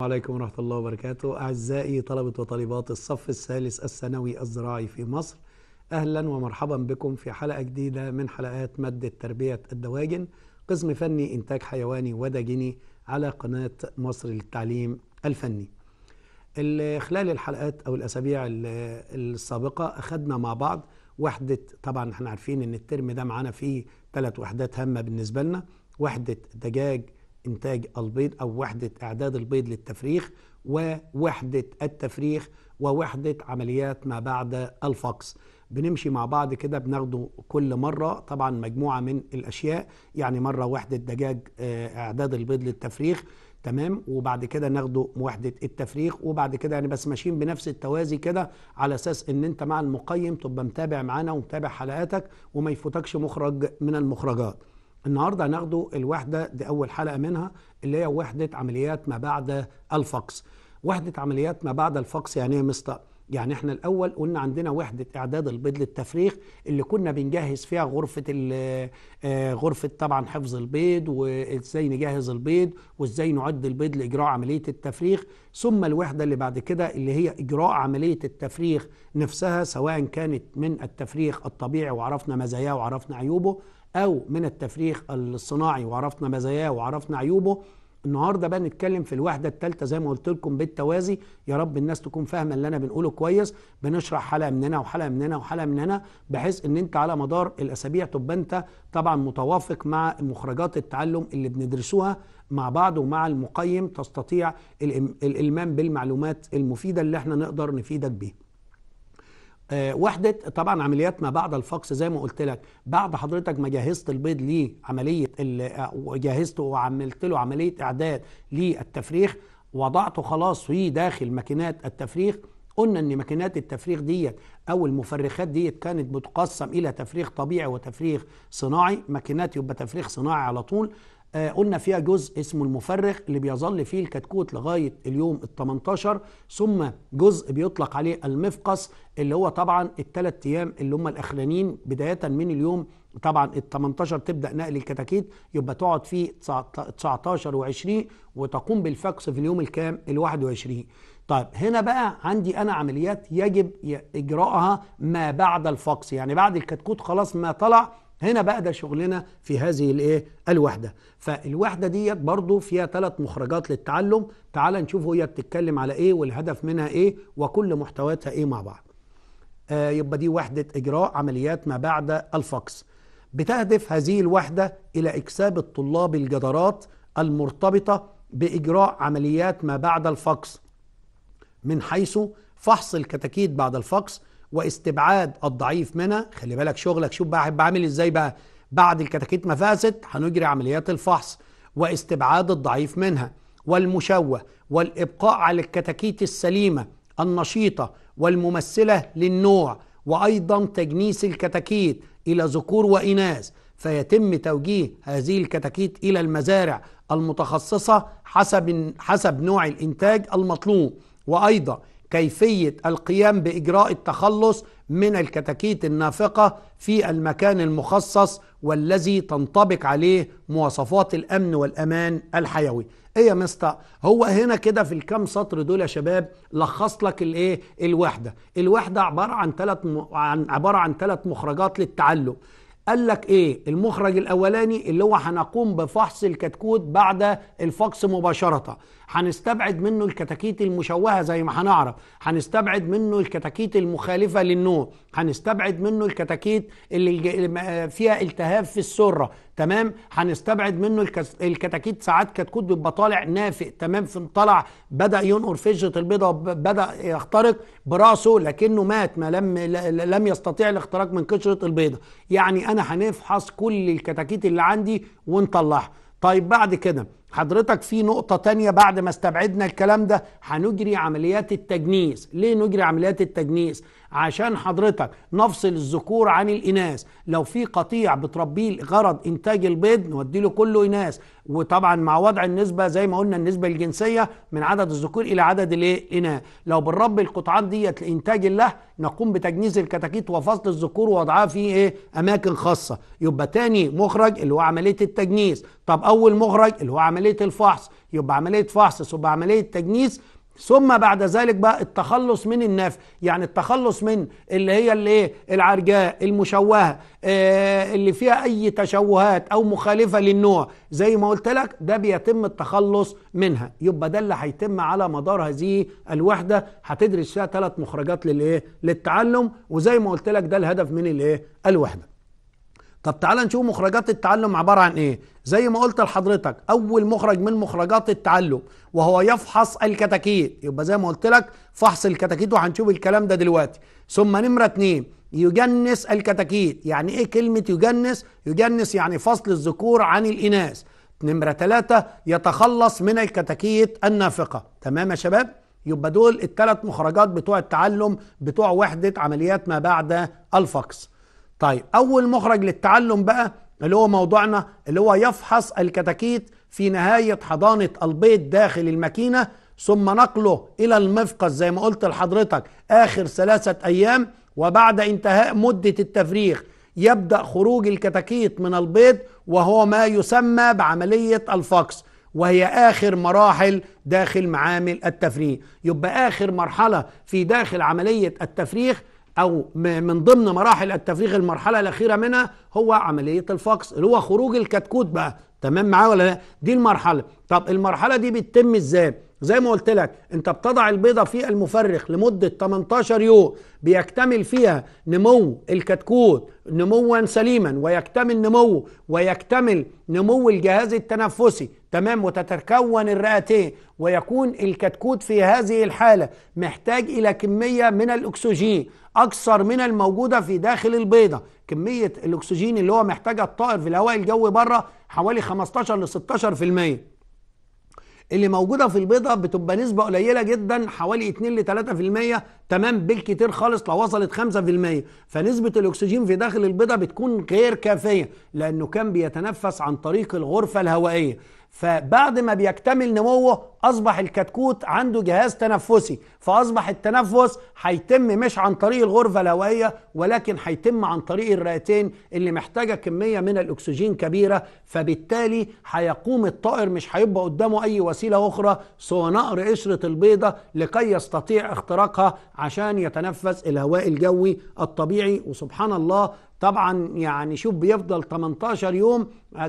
عليكم ورحمة الله وبركاته أعزائي طلبة وطالبات الصف الثالث الثانوي الزراعي في مصر أهلا ومرحبا بكم في حلقة جديدة من حلقات مادة تربية الدواجن قسم فني إنتاج حيواني ودجني على قناة مصر للتعليم الفني خلال الحلقات أو الأسابيع السابقة أخذنا مع بعض وحدة طبعا احنا عارفين ان الترم ده معانا فيه ثلاث وحدات هامة بالنسبة لنا وحدة دجاج إنتاج البيض أو وحدة إعداد البيض للتفريخ ووحدة التفريخ ووحدة عمليات ما بعد الفقس بنمشي مع بعض كده بناخده كل مرة طبعا مجموعة من الأشياء يعني مرة وحدة دجاج آه، إعداد البيض للتفريخ تمام وبعد كده ناخده وحدة التفريخ وبعد كده يعني بس ماشيين بنفس التوازي كده على أساس إن أنت مع المقيم تبقى متابع معانا ومتابع حلقاتك وما يفوتكش مخرج من المخرجات النهارده هناخدوا الوحده دي اول حلقه منها اللي هي وحده عمليات ما بعد الفقس وحده عمليات ما بعد الفقس يعني ايه مستر يعني احنا الاول قلنا عندنا وحده اعداد البيض للتفريخ اللي كنا بنجهز فيها غرفه آه، غرفه طبعا حفظ البيض وازاي نجهز البيض وازاي نعد البيض لاجراء عمليه التفريخ ثم الوحده اللي بعد كده اللي هي اجراء عمليه التفريخ نفسها سواء كانت من التفريخ الطبيعي وعرفنا مزاياه وعرفنا عيوبه أو من التفريخ الصناعي وعرفنا مزاياه وعرفنا عيوبه النهارده بقى نتكلم في الوحده الثالثه زي ما قلت لكم بالتوازي يا رب الناس تكون فاهمه اللي انا بنقوله كويس بنشرح حلقه من هنا وحلقه من هنا وحلقه من هنا بحيث ان انت على مدار الاسابيع تبقى انت طبعا متوافق مع مخرجات التعلم اللي بندرسوها مع بعض ومع المقيم تستطيع الالمام بالمعلومات المفيده اللي احنا نقدر نفيدك بيها آه، وحده طبعا عمليات ما بعد الفقس زي ما قلت لك بعد حضرتك ما جهزت البيض لعمليه وجهزته آه، وعملت له عمليه اعداد للتفريخ وضعته خلاص في داخل ماكينات التفريخ قلنا ان ماكينات التفريخ ديت او المفرخات ديت كانت بتقسم الى تفريخ طبيعي وتفريخ صناعي ماكينات يبقى تفريخ صناعي على طول آه، قلنا فيها جزء اسمه المفرغ اللي بيظل فيه الكتكوت لغايه اليوم ال 18 ثم جزء بيطلق عليه المفقص اللي هو طبعا الثلاث ايام اللي هم الاخرانيين بدايه من اليوم طبعا ال 18 تبدا نقل الكتاكيت يبقى تقعد فيه 19 و20 وتقوم بالفقس في اليوم الكام؟ ال 21 طيب هنا بقى عندي انا عمليات يجب اجراءها ما بعد الفقس يعني بعد الكتكوت خلاص ما طلع هنا بقى ده شغلنا في هذه الايه الوحده فالوحده ديت برضو فيها ثلاث مخرجات للتعلم تعال نشوف هي بتتكلم على ايه والهدف منها ايه وكل محتوياتها ايه مع بعض آه يبقى دي وحده اجراء عمليات ما بعد الفقس بتهدف هذه الوحده الى اكساب الطلاب الجدارات المرتبطه باجراء عمليات ما بعد الفقس من حيث فحص الكتاكيت بعد الفقس واستبعاد الضعيف منها خلي بالك شغلك شوف بقى هيبقى عامل ازاي بقى بعد الكتاكيت ما فاست هنجري عمليات الفحص واستبعاد الضعيف منها والمشوه والابقاء على الكتاكيت السليمه النشيطه والممثله للنوع وايضا تجنيس الكتاكيت الى ذكور واناث فيتم توجيه هذه الكتاكيت الى المزارع المتخصصه حسب حسب نوع الانتاج المطلوب وايضا كيفية القيام بإجراء التخلص من الكتاكيت النافقة في المكان المخصص والذي تنطبق عليه مواصفات الأمن والأمان الحيوي ايه يا مستر هو هنا كده في الكام سطر دول يا شباب لخص لك الايه الوحده الوحده عباره عن ثلاث م... عن عباره عن ثلاث مخرجات للتعلق قال لك ايه المخرج الاولاني اللي هو هنقوم بفحص الكتكوت بعد الفحص مباشره هنستبعد منه الكتاكيت المشوهه زي ما هنعرف هنستبعد منه الكتاكيت المخالفه للنوع هنستبعد منه الكتاكيت اللي فيها التهاب في السره تمام هنستبعد منه الكتاكيت ساعات كتكوت بيبقى طالع نافق تمام في طلع بدا ينقر فجره البيضه بدا يخترق براسه لكنه مات ما لم لم يستطيع الاختراق من قشره البيضه يعني انا هنفحص كل الكتاكيت اللي عندي ونطلعها طيب بعد كده حضرتك في نقطة تانية بعد ما استبعدنا الكلام ده هنجري عمليات التجنيس ليه نجري عمليات التجنيس عشان حضرتك نفصل الذكور عن الإناث لو في قطيع بتربيه لغرض إنتاج البيض نوديله كله إناث وطبعا مع وضع النسبة زي ما قلنا النسبة الجنسية من عدد الذكور إلى عدد الإناث لو بنربي القطعات ديت لإنتاج الله نقوم بتجنيس الكتاكيت وفصل الذكور ووضعها في إيه أماكن خاصة يبقى تاني مخرج اللي هو عملية التجنيس طب أول مخرج اللي هو عملية الفحص يبقى عملية فحص ثم عملية تجنيس ثم بعد ذلك بقى التخلص من النافع يعني التخلص من اللي هي اللي العرجاء المشوهه آه، اللي فيها اي تشوهات او مخالفه للنوع زي ما قلت لك ده بيتم التخلص منها يبقى ده اللي هيتم على مدار هذه الوحده هتدرس فيها ثلاث مخرجات للايه للتعلم وزي ما قلت لك ده الهدف من الايه الوحده طب تعال نشوف مخرجات التعلم عبارة عن ايه زي ما قلت لحضرتك اول مخرج من مخرجات التعلم وهو يفحص الكتاكيت يبقى زي ما قلت لك فحص الكتاكيت وهنشوف الكلام ده دلوقتي ثم نمرة اتنين يجنس الكتاكيت يعني ايه كلمة يجنس يجنس يعني فصل الذكور عن الاناث نمرة ثلاثة يتخلص من الكتاكيت النافقة تمام يا شباب يبقى دول الثلاث مخرجات بتوع التعلم بتوع وحدة عمليات ما بعد الفقس طيب اول مخرج للتعلم بقى اللي هو موضوعنا اللي هو يفحص الكتاكيت في نهاية حضانة البيض داخل الماكينة ثم نقله إلى المفقس زي ما قلت لحضرتك آخر ثلاثة أيام وبعد انتهاء مدة التفريغ يبدأ خروج الكتاكيت من البيض وهو ما يسمى بعملية الفقس وهي آخر مراحل داخل معامل التفريغ يبقى آخر مرحلة في داخل عملية التفريغ او من ضمن مراحل التفريغ المرحله الاخيره منها هو عمليه الفقس اللي هو خروج الكتكوت بقى تمام معايا ولا لا دي المرحله طب المرحله دي بتتم ازاي زي ما قلت لك انت بتضع البيضه في المفرخ لمده 18 يوم بيكتمل فيها نمو الكتكوت نموا سليما ويكتمل نمو ويكتمل نمو الجهاز التنفسي تمام وتتكون الرئتين ويكون الكتكوت في هذه الحاله محتاج الى كميه من الاكسجين اكثر من الموجوده في داخل البيضه كميه الاكسجين اللي هو محتاجها الطائر في الهواء الجوي بره حوالي 15 ل 16% اللي موجوده في البيضه بتبقى نسبه قليله جدا حوالي 2 ل 3% تمام بالكتير خالص لو وصلت 5% فنسبه الاكسجين في داخل البيضه بتكون غير كافيه لانه كان بيتنفس عن طريق الغرفه الهوائيه فبعد ما بيكتمل نموه اصبح الكتكوت عنده جهاز تنفسي فاصبح التنفس هيتم مش عن طريق الغرفه الهوائيه ولكن هيتم عن طريق الرئتين اللي محتاجه كميه من الاكسجين كبيره فبالتالي هيقوم الطائر مش هيبقى قدامه اي وسيله اخرى سوى نقر قشره البيضه لكي يستطيع اختراقها عشان يتنفس الهواء الجوي الطبيعي وسبحان الله طبعا يعني شوف بيفضل 18 يوم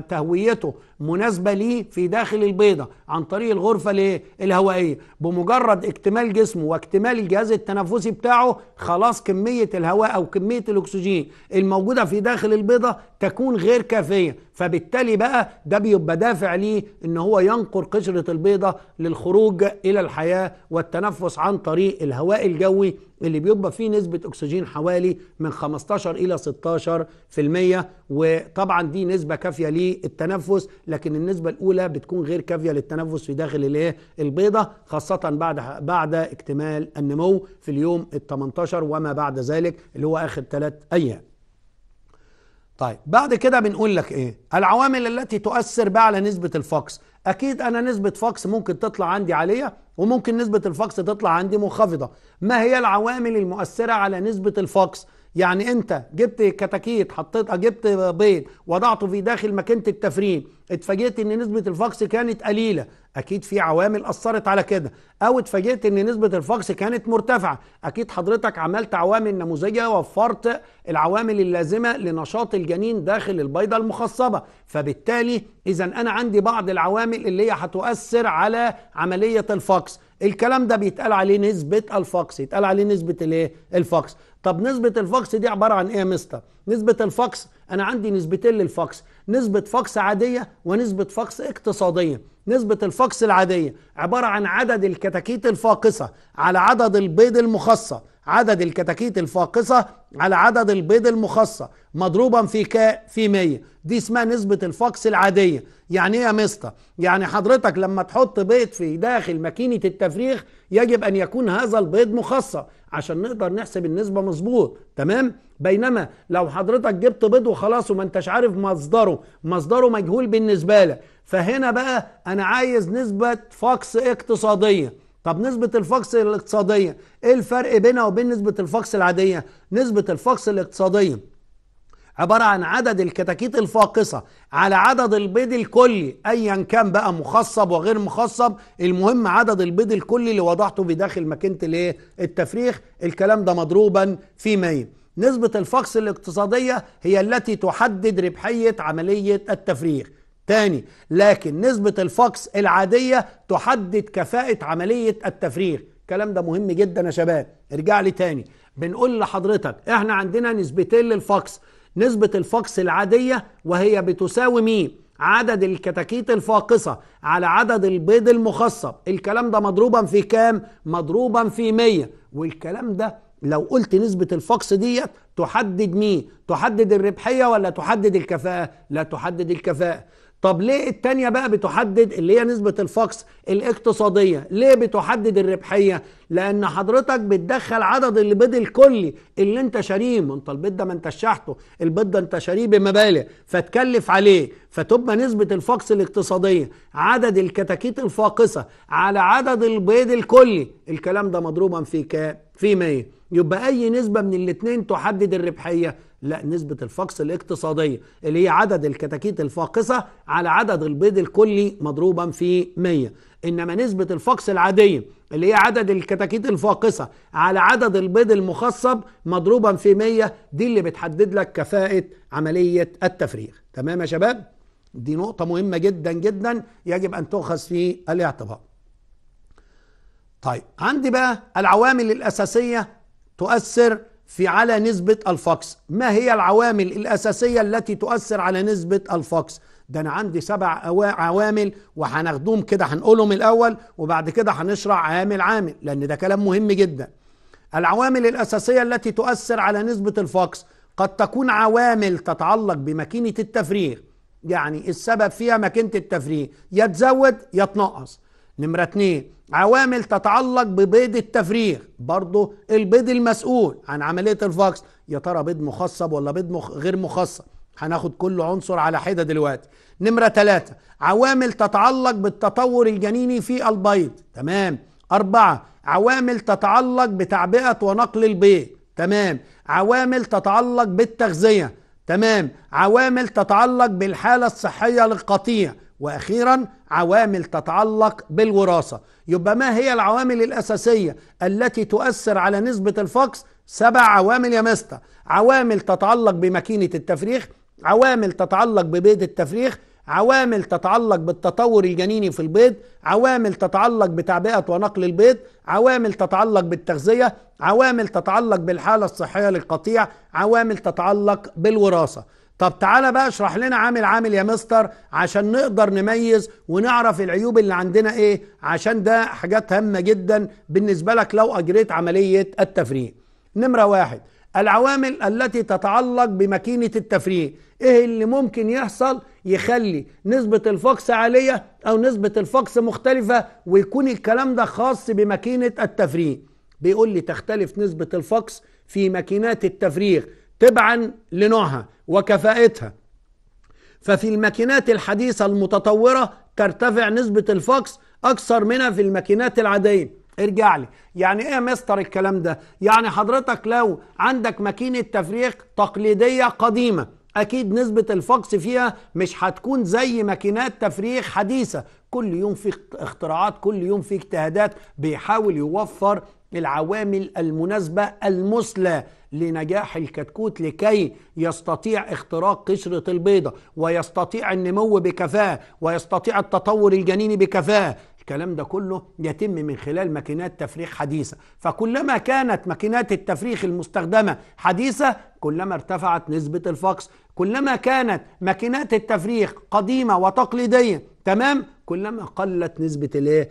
تهويته مناسبه ليه في داخل البيضه عن طريق الغرفه الايه الهوائيه بمجرد اكتمال جسمه واكتمال الجهاز التنفسي بتاعه خلاص كميه الهواء او كميه الاكسجين الموجوده في داخل البيضه تكون غير كافيه فبالتالي بقى ده بيبقى دافع ليه ان هو ينقر قشرة البيضة للخروج الى الحياة والتنفس عن طريق الهواء الجوي اللي بيبقى فيه نسبة اكسجين حوالي من 15 الى 16% وطبعا دي نسبة كافية للتنفس لكن النسبة الاولى بتكون غير كافية للتنفس في داخل الايه البيضة خاصة بعد بعد اكتمال النمو في اليوم ال 18 وما بعد ذلك اللي هو اخر ثلاث ايام طيب بعد كده بنقول لك ايه العوامل التي تؤثر بقى على نسبه الفقس اكيد انا نسبه فاكس ممكن تطلع عندي عاليه وممكن نسبه الفاكس تطلع عندي منخفضه ما هي العوامل المؤثره على نسبه الفاكس يعني انت جبت كتاكيت حطيت جبت بيض وضعته في داخل ماكينه التفرين اتفاجئت ان نسبه الفاكس كانت قليله اكيد في عوامل اثرت على كده او اتفاجئت ان نسبه الفاكس كانت مرتفعه اكيد حضرتك عملت عوامل نموذجيه وفرت العوامل اللازمه لنشاط الجنين داخل البيضه المخصبه فبالتالي اذا انا عندي بعض العوامل اللي هي هتؤثر على عملية الفاكس الكلام ده بيتقال عليه نسبة الفاكس يتقال عليه نسبة الايه الفاكس طب نسبة الفاكس دي عبارة عن ايه يا مستر نسبة الفاكس انا عندي نسبتين للفاكس نسبة فاكس عادية ونسبة فاكس اقتصادية نسبة الفاكس العادية عبارة عن عدد الكتاكيت الفاقسة على عدد البيض المخصص عدد الكتاكيت الفاقصة على عدد البيض المخصة مضروبا في ك في 100 دي اسمها نسبة الفقس العادية يعني ايه يا مستر يعني حضرتك لما تحط بيض في داخل ماكينة التفريغ يجب ان يكون هذا البيض مخصة عشان نقدر نحسب النسبة مظبوط تمام بينما لو حضرتك جبت بيض وخلاص وما انتش عارف مصدره مصدره مجهول بالنسبة لك فهنا بقى انا عايز نسبة فقس اقتصادية طب نسبة الفقس الاقتصادية ايه الفرق بينها وبين نسبة الفقس العادية نسبة الفقس الاقتصادية عبارة عن عدد الكتاكيت الفاقصة على عدد البيض الكلي ايا كان بقى مخصب وغير مخصب المهم عدد البيض الكلي اللي وضعته بداخل ماكينة الايه التفريخ الكلام ده مضروبا في مية نسبة الفقس الاقتصادية هي التي تحدد ربحية عملية التفريخ تاني لكن نسبة الفقس العادية تحدد كفاءة عملية التفريغ الكلام ده مهم جدا يا شباب ارجع لي تاني بنقول لحضرتك احنا عندنا نسبتين للفقس نسبة الفقس العادية وهي بتساوي مين عدد الكتاكيت الفاقصة على عدد البيض المخصب الكلام ده مضروبا في كام مضروبا في 100 والكلام ده لو قلت نسبة الفقس ديت تحدد مين تحدد الربحية ولا تحدد الكفاءة لا تحدد الكفاءة طب ليه التانية بقى بتحدد اللي هي نسبة الفقس الاقتصادية ليه بتحدد الربحية لان حضرتك بتدخل عدد البيض الكلي اللي انت شاريه ما انت البيض ده ما انت شحته البيض ده انت شاريه بمبالغ فتكلف عليه فتبقى نسبة الفقس الاقتصادية عدد الكتاكيت الفاقسة على عدد البيض الكلي الكلام ده مضروبا في كام في 100 يبقى اي نسبة من الاتنين تحدد الربحية لا نسبة الفقس الاقتصادية اللي هي عدد الكتاكيت الفاقسة على عدد البيض الكلي مضروبا في 100 إنما نسبة الفقس العادية اللي هي عدد الكتاكيت الفاقسة على عدد البيض المخصب مضروبا في 100 دي اللي بتحدد لك كفاءة عملية التفريغ تمام يا شباب؟ دي نقطة مهمة جدا جدا يجب أن تؤخذ في الاعتبار طيب عندي بقى العوامل الأساسية تؤثر في على نسبة الفقس ما هي العوامل الأساسية التي تؤثر على نسبة الفقس ده أنا عندي سبع عوامل وهناخدهم كده هنقولهم الأول وبعد كده هنشرح عامل عامل لأن ده كلام مهم جدا العوامل الأساسية التي تؤثر على نسبة الفقس قد تكون عوامل تتعلق بماكينة التفريغ يعني السبب فيها ماكينة التفريغ يتزود يتنقص نمرة اتنين عوامل تتعلق ببيض التفريغ برضه البيض المسؤول عن عملية الفاكس يا ترى بيض مخصب ولا بيض مخ غير مخصب هناخد كل عنصر على حدة دلوقتي نمرة ثلاثة عوامل تتعلق بالتطور الجنيني في البيض تمام أربعة عوامل تتعلق بتعبئة ونقل البيض تمام عوامل تتعلق بالتغذية تمام عوامل تتعلق بالحالة الصحية للقطيع واخيرا عوامل تتعلق بالوراثه يبقى ما هي العوامل الاساسيه التي تؤثر على نسبه الفقس سبع عوامل يا مستر عوامل تتعلق بماكينه التفريخ عوامل تتعلق ببيض التفريخ عوامل تتعلق بالتطور الجنيني في البيض عوامل تتعلق بتعبئه ونقل البيض عوامل تتعلق بالتغذيه عوامل تتعلق بالحاله الصحيه للقطيع عوامل تتعلق بالوراثه طب تعالى بقى اشرح لنا عامل عامل يا مستر عشان نقدر نميز ونعرف العيوب اللي عندنا ايه عشان ده حاجات هامة جدا بالنسبة لك لو اجريت عملية التفريغ نمرة واحد العوامل التي تتعلق بماكينة التفريغ ايه اللي ممكن يحصل يخلي نسبة الفقس عالية او نسبة الفقس مختلفة ويكون الكلام ده خاص بماكينة التفريغ بيقول لي تختلف نسبة الفقس في ماكينات التفريغ تبعا لنوعها وكفاءتها ففي الماكينات الحديثة المتطورة ترتفع نسبة الفاكس أكثر منها في الماكينات العادية ارجع لي يعني ايه يا مستر الكلام ده يعني حضرتك لو عندك ماكينة تفريغ تقليدية قديمة اكيد نسبة الفاكس فيها مش هتكون زي ماكينات تفريغ حديثة كل يوم في اختراعات كل يوم في اجتهادات بيحاول يوفر العوامل المناسبة المثلى لنجاح الكتكوت لكي يستطيع اختراق قشرة البيضة ويستطيع النمو بكفاءة ويستطيع التطور الجنيني بكفاءة الكلام ده كله يتم من خلال ماكينات تفريخ حديثة فكلما كانت ماكينات التفريخ المستخدمة حديثة كلما ارتفعت نسبة الفقس كلما كانت ماكينات التفريخ قديمة وتقليدية تمام كلما قلت نسبه الايه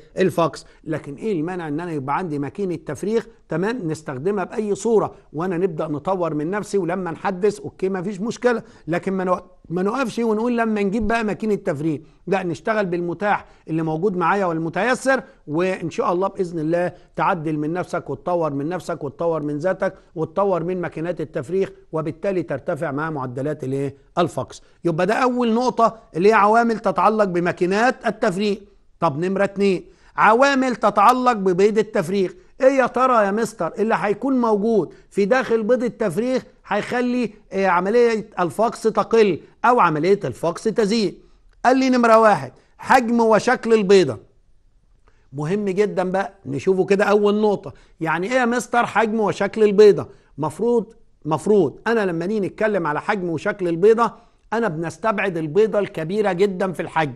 لكن ايه المانع ان انا يبقى عندي ماكينه تفريغ تمام نستخدمها باي صوره وانا نبدا نطور من نفسي ولما نحدث اوكي ما فيش مشكله لكن ما ما نقفش ايه ونقول لما نجيب بقى ماكينه تفريغ لا نشتغل بالمتاح اللي موجود معايا والمتيسر وان شاء الله باذن الله تعدل من نفسك وتطور من نفسك وتطور من ذاتك وتطور من ماكينات التفريغ وبالتالي ترتفع مع معدلات الايه الفقس يبقى ده اول نقطه اللي هي عوامل تتعلق بماكينات التفريغ طب نمره اتنين عوامل تتعلق ببيض التفريغ ايه يا ترى يا مستر اللي هيكون موجود في داخل بيض التفريغ هيخلي آه، عملية الفقس تقل أو عملية الفقس تزيد قال لي نمرة واحد حجم وشكل البيضة مهم جدا بقى نشوفه كده أول نقطة يعني إيه يا مستر حجم وشكل البيضة مفروض مفروض أنا لما نيجي نتكلم على حجم وشكل البيضة أنا بنستبعد البيضة الكبيرة جدا في الحجم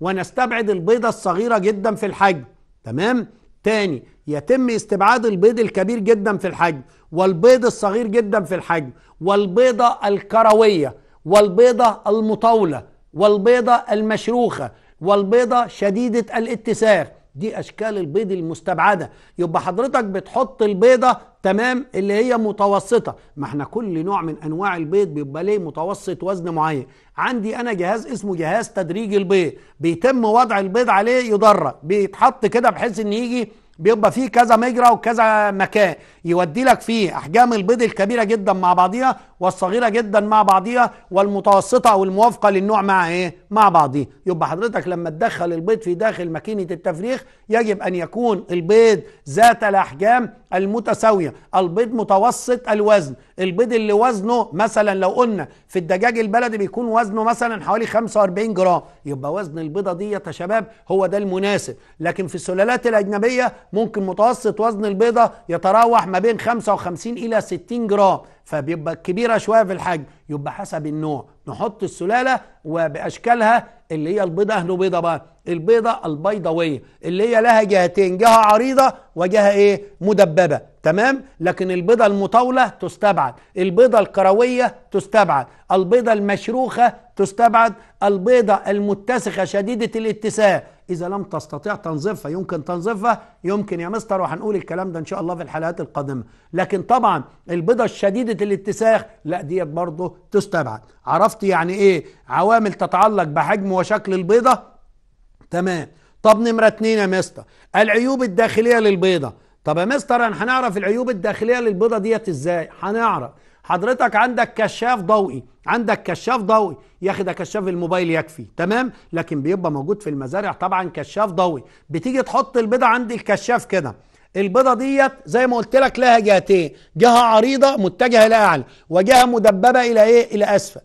ونستبعد البيضة الصغيرة جدا في الحجم تمام؟ تاني يتم استبعاد البيض الكبير جدا في الحجم والبيض الصغير جدا في الحجم والبيضة الكروية والبيضة المطاولة والبيضة المشروخة والبيضة شديدة الاتساخ دي أشكال البيض المستبعدة يبقى حضرتك بتحط البيضة تمام اللي هي متوسطة ما احنا كل نوع من أنواع البيض بيبقى ليه متوسط وزن معين عندي أنا جهاز اسمه جهاز تدريج البيض بيتم وضع البيض عليه يدرج بيتحط كده بحيث إن يجي بيبقى فيه كذا مجرى وكذا مكان يودي لك فيه احجام البيض الكبيره جدا مع بعضيها والصغيره جدا مع بعضيها والمتوسطه او الموافقه للنوع مع ايه مع بعضيه يبقى حضرتك لما تدخل البيض في داخل ماكينه التفريخ يجب ان يكون البيض ذات الاحجام المتساويه البيض متوسط الوزن البيض اللي وزنه مثلا لو قلنا في الدجاج البلدي بيكون وزنه مثلا حوالي 45 جرام يبقى وزن البيضه ديت يا شباب هو ده المناسب لكن في السلالات الاجنبيه ممكن متوسط وزن البيضة يتراوح ما بين 55 إلى 60 جرام فبيبقى كبيرة شوية في الحجم يبقى حسب النوع نحط السلالة وبأشكالها اللي هي البيضة أهله بيضة بقى البيضة البيضوية اللي هي لها جهتين جهة عريضة وجهة إيه مدببة تمام لكن البيضة المطاولة تستبعد البيضة الكروية تستبعد البيضة المشروخة تستبعد البيضة المتسخة شديدة الاتساع إذا لم تستطيع تنظيفها يمكن تنظيفها يمكن يا مستر وهنقول الكلام ده إن شاء الله في الحلقات القادمة لكن طبعا البيضة الشديدة الاتساخ لا ديت برضه تستبعد عرفت يعني إيه عوامل تتعلق بحجم وشكل البيضة تمام طب نمرة اتنين يا مستر العيوب الداخلية للبيضة طب يا مستر هنعرف العيوب الداخلية للبيضة ديت إزاي هنعرف حضرتك عندك كشاف ضوئي عندك كشاف ضوئي يا اخي ده كشاف الموبايل يكفي تمام لكن بيبقى موجود في المزارع طبعا كشاف ضوئي بتيجي تحط البيضه عند الكشاف كده البيضه ديت زي ما قلت لك لها جهتين جهه عريضه متجهه الى اعلى وجهه مدببه الى ايه الى اسفل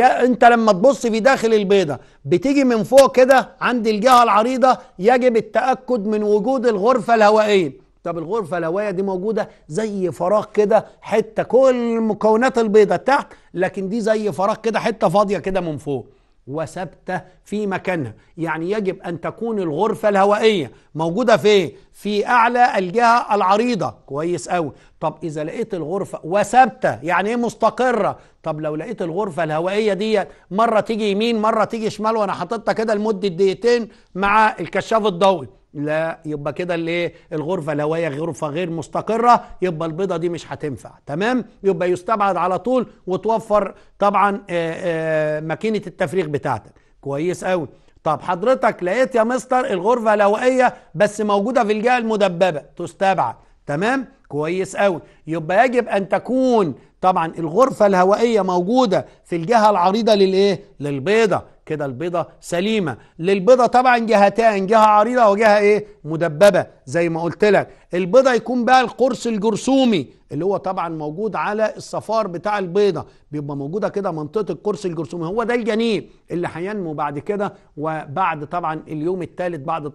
انت لما تبص في داخل البيضه بتيجي من فوق كده عند الجهه العريضه يجب التاكد من وجود الغرفه الهوائيه طب الغرفه الهوائيه دي موجوده زي فراغ كده حته كل مكونات البيضه تحت لكن دي زي فراغ كده حته فاضيه كده من فوق وثابته في مكانها يعني يجب ان تكون الغرفه الهوائيه موجوده فين في اعلى الجهه العريضه كويس قوي طب اذا لقيت الغرفه وثابته يعني ايه مستقره طب لو لقيت الغرفه الهوائيه ديت مره تيجي يمين مره تيجي شمال وانا حاططها كده لمده دقيقتين مع الكشاف الضوئي لا يبقى كده الايه الغرفه لو هي غرفه غير مستقره يبقى البيضه دي مش هتنفع تمام يبقى يستبعد على طول وتوفر طبعا آه، آه، ماكينه التفريغ بتاعتك كويس قوي طب حضرتك لقيت يا مستر الغرفه الهوائية بس موجوده في الجهه المدببه تستبعد تمام كويس قوي يبقى يجب ان تكون طبعا الغرفه الهوائيه موجوده في الجهه العريضه للايه للبيضه كده البيضة سليمة للبيضة طبعا جهتان جهة عريضة وجهة ايه مدببة زي ما قلت لك البيضة يكون بقى القرص الجرثومي اللي هو طبعا موجود على الصفار بتاع البيضة بيبقى موجودة كده منطقة القرص الجرثومي هو ده الجنين اللي هينمو بعد كده وبعد طبعا اليوم الثالث بعد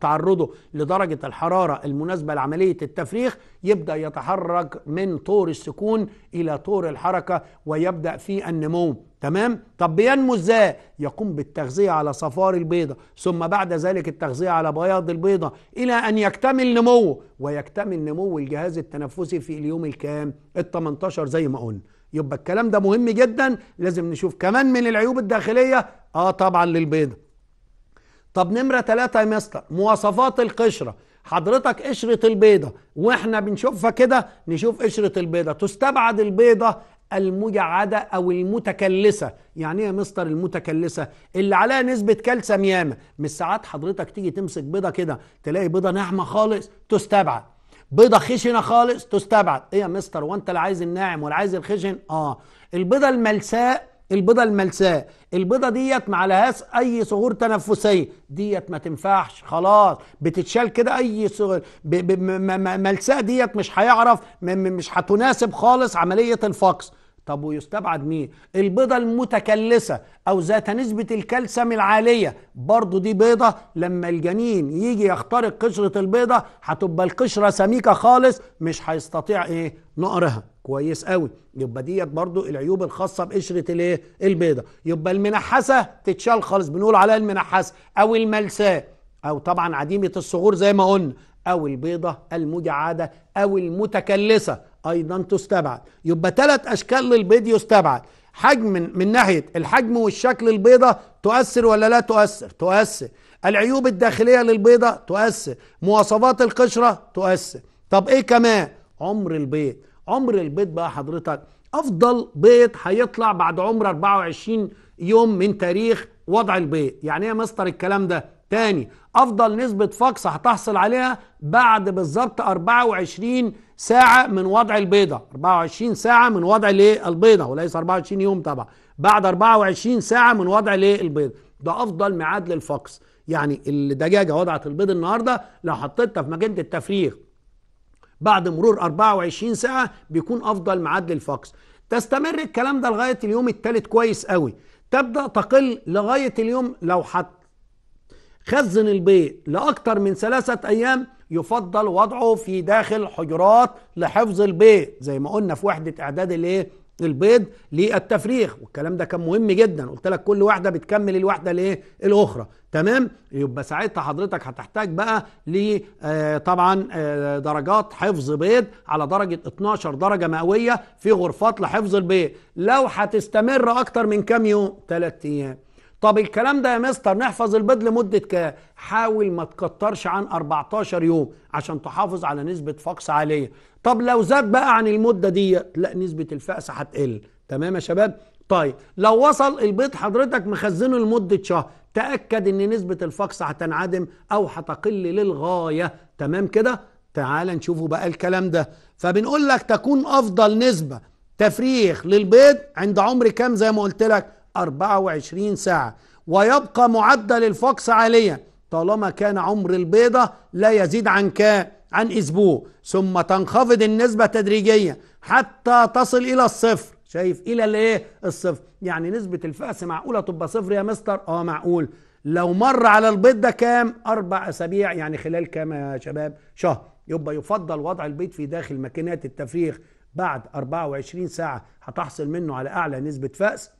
تعرضه لدرجة الحرارة المناسبة لعملية التفريخ يبدأ يتحرك من طور السكون إلى طور الحركة ويبدأ في النمو تمام طب بينمو ازاي يقوم بالتغذيه على صفار البيضه ثم بعد ذلك التغذيه على بياض البيضه الى ان يكتمل نموه ويكتمل نمو الجهاز التنفسي في اليوم الكام ال18 زي ما قلنا يبقى الكلام ده مهم جدا لازم نشوف كمان من العيوب الداخليه اه طبعا للبيضه طب نمره ثلاثة يا مستر مواصفات القشره حضرتك قشرة البيضة واحنا بنشوفها كده نشوف قشرة البيضة تستبعد البيضة المجعدة أو المتكلسة يعني إيه يا مستر المتكلسة اللي عليها نسبة كالسيوم ياما مش ساعات حضرتك تيجي تمسك بيضة كده تلاقي بيضة ناعمة خالص تستبعد بيضة خشنة خالص تستبعد إيه يا مستر وأنت لا عايز الناعم ولا عايز الخشن آه البيضة الملساء البيضه الملساء البيضه ديت ما عليهاش اي صغور تنفسيه ديت ما تنفعش خلاص بتتشال كده اي صغور ملساء ديت مش هيعرف مش هتناسب خالص عمليه الفقس طب ويستبعد مين البيضه المتكلسه او ذات نسبه الكالسيوم العاليه برضو دي بيضه لما الجنين يجي يخترق قشره البيضه هتبقى القشره سميكه خالص مش هيستطيع ايه نقرها كويس قوي يبقى ديت برضو العيوب الخاصه بقشره الايه البيضه يبقى المنحسه تتشال خالص بنقول عليها المنحسه او الملساء او طبعا عديمه الصغور زي ما قلنا او البيضه المجعده او المتكلسه ايضا تستبعد يبقى ثلاث اشكال للبيض يستبعد حجم من ناحيه الحجم والشكل البيضه تؤثر ولا لا تؤثر تؤثر العيوب الداخليه للبيضه تؤثر مواصفات القشره تؤثر طب ايه كمان عمر البيض عمر البيض بقى حضرتك افضل بيض هيطلع بعد عمر 24 يوم من تاريخ وضع البيض يعني ايه يا مستر الكلام ده تاني افضل نسبة فقس هتحصل عليها بعد بالظبط 24 ساعة من وضع البيضة 24 ساعة من وضع البيضة وليس 24 يوم طبعا بعد 24 ساعة من وضع الايه البيضة ده افضل ميعاد للفقس يعني الدجاجة وضعت البيض النهاردة لو حطيتها في مكانة التفريغ بعد مرور 24 ساعة بيكون أفضل ميعاد للفاكس تستمر الكلام ده لغاية اليوم الثالث كويس قوي تبدأ تقل لغاية اليوم لو حت خزن البيض لاكثر من ثلاثة أيام يفضل وضعه في داخل حجرات لحفظ البيض زي ما قلنا في وحدة إعداد الإيه؟ البيض للتفريخ والكلام ده كان مهم جدا قلت لك كل واحدة بتكمل الواحدة الإيه؟ الأخرى تمام يبقى ساعتها حضرتك هتحتاج بقى ل آه، طبعا آه، درجات حفظ بيض على درجه 12 درجه مئويه في غرفات لحفظ البيض لو هتستمر اكتر من كام يوم 3 ايام طب الكلام ده يا مستر نحفظ البيض لمده كام حاول ما تكترش عن 14 يوم عشان تحافظ على نسبه فقس عاليه طب لو زاد بقى عن المده دي لا نسبه الفقس هتقل تمام يا شباب طيب لو وصل البيض حضرتك مخزنه لمده شهر تاكد ان نسبه الفقس هتنعدم او هتقل للغايه تمام كده تعال نشوفوا بقى الكلام ده فبنقول لك تكون افضل نسبه تفريخ للبيض عند عمر كام زي ما قلت لك 24 ساعه ويبقى معدل الفقس عاليا طالما كان عمر البيضه لا يزيد عن كام عن اسبوع ثم تنخفض النسبه تدريجيا حتى تصل الى الصفر شايف الى الايه الصفر يعني نسبه الفأس معقوله تبقى صفر يا مستر اه معقول لو مر على البيض ده كام اربع اسابيع يعني خلال كام يا شباب شهر يبقى يفضل وضع البيض في داخل ماكينات التفريغ بعد 24 ساعه هتحصل منه على اعلى نسبه فأس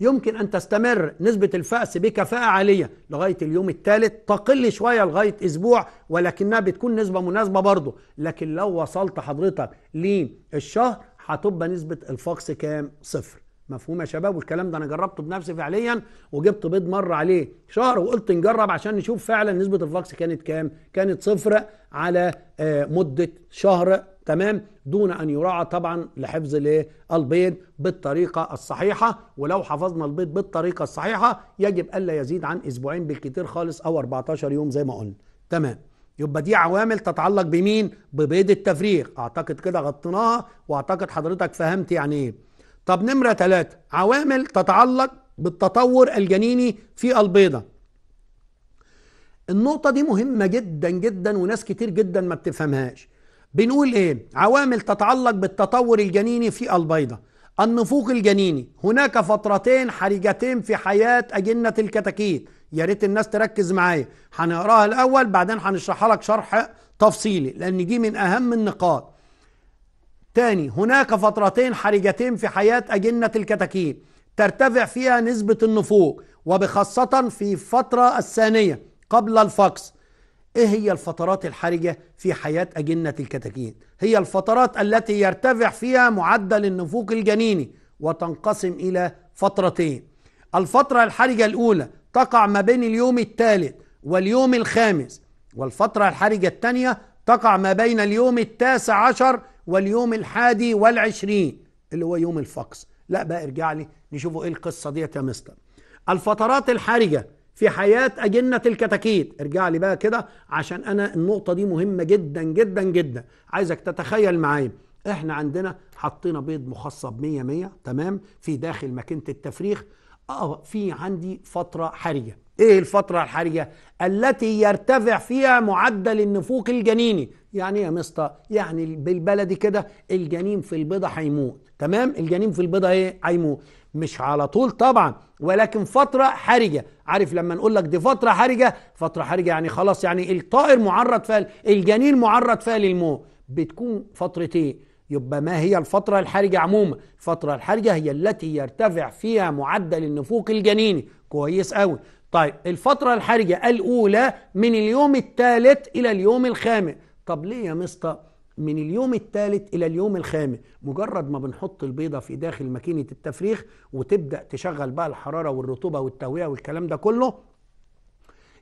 يمكن ان تستمر نسبه الفأس بكفاءه عاليه لغايه اليوم الثالث تقل شويه لغايه اسبوع ولكنها بتكون نسبه مناسبه برضه لكن لو وصلت حضرتك للشهر هتبقى نسبه الفقس كام صفر مفهوم يا شباب والكلام ده انا جربته بنفسي فعليا وجبت بيض مره عليه شهر وقلت نجرب عشان نشوف فعلا نسبه الفقس كانت كام كانت صفر على آه، مده شهر تمام دون ان يراعى طبعا لحفظ الايه البيض بالطريقه الصحيحه ولو حفظنا البيض بالطريقه الصحيحه يجب الا يزيد عن اسبوعين بالكتير خالص او 14 يوم زي ما قلنا تمام يبقى دي عوامل تتعلق بمين ببيض التفريغ اعتقد كده غطيناها واعتقد حضرتك فهمت يعني ايه طب نمرة ثلاثة عوامل تتعلق بالتطور الجنيني في البيضة النقطة دي مهمة جدا جدا وناس كتير جدا ما بتفهمهاش بنقول ايه عوامل تتعلق بالتطور الجنيني في البيضة النفوق الجنيني هناك فترتين حرجتين في حياة أجنة الكتاكيت يا ريت الناس تركز معايا هنقراها الاول بعدين هنشرحها لك شرح تفصيلي لان دي من اهم النقاط تاني هناك فترتين حرجتين في حياه اجنه الكتاكيت ترتفع فيها نسبه النفوق وبخاصه في الفتره الثانيه قبل الفقس ايه هي الفترات الحرجه في حياه اجنه الكتاكيت هي الفترات التي يرتفع فيها معدل النفوق الجنيني وتنقسم الى فترتين الفتره الحرجه الاولى تقع ما بين اليوم الثالث واليوم الخامس والفترة الحرجة الثانية تقع ما بين اليوم التاسع عشر واليوم الحادي والعشرين اللي هو يوم الفقس لا بقى ارجع لي نشوفوا ايه القصة دي يا مستر الفترات الحرجة في حياة أجنة الكتاكيت ارجع لي بقى كده عشان أنا النقطة دي مهمة جدا جدا جدا عايزك تتخيل معايا احنا عندنا حطينا بيض مخصب 100 100 تمام في داخل ماكينه التفريخ اه في عندي فتره حرجه ايه الفتره الحرجه التي يرتفع فيها معدل النفوق الجنيني يعني ايه يا مستر يعني بالبلدي كده الجنين في البيضه هيموت تمام الجنين في البيضه ايه هيموت مش على طول طبعا ولكن فتره حرجه عارف لما نقول لك دي فتره حرجه فتره حرجه يعني خلاص يعني الطائر معرض فيها الجنين معرض فيها للموت بتكون فترتين ايه يبقى ما هي الفترة الحرجة عموما الفترة الحرجة هي التي يرتفع فيها معدل النفوق الجنيني كويس قوي طيب الفترة الحرجة الأولى من اليوم الثالث إلى اليوم الخامس طب ليه يا مستر من اليوم الثالث إلى اليوم الخامس مجرد ما بنحط البيضة في داخل ماكينة التفريخ وتبدأ تشغل بقى الحرارة والرطوبة والتهوية والكلام ده كله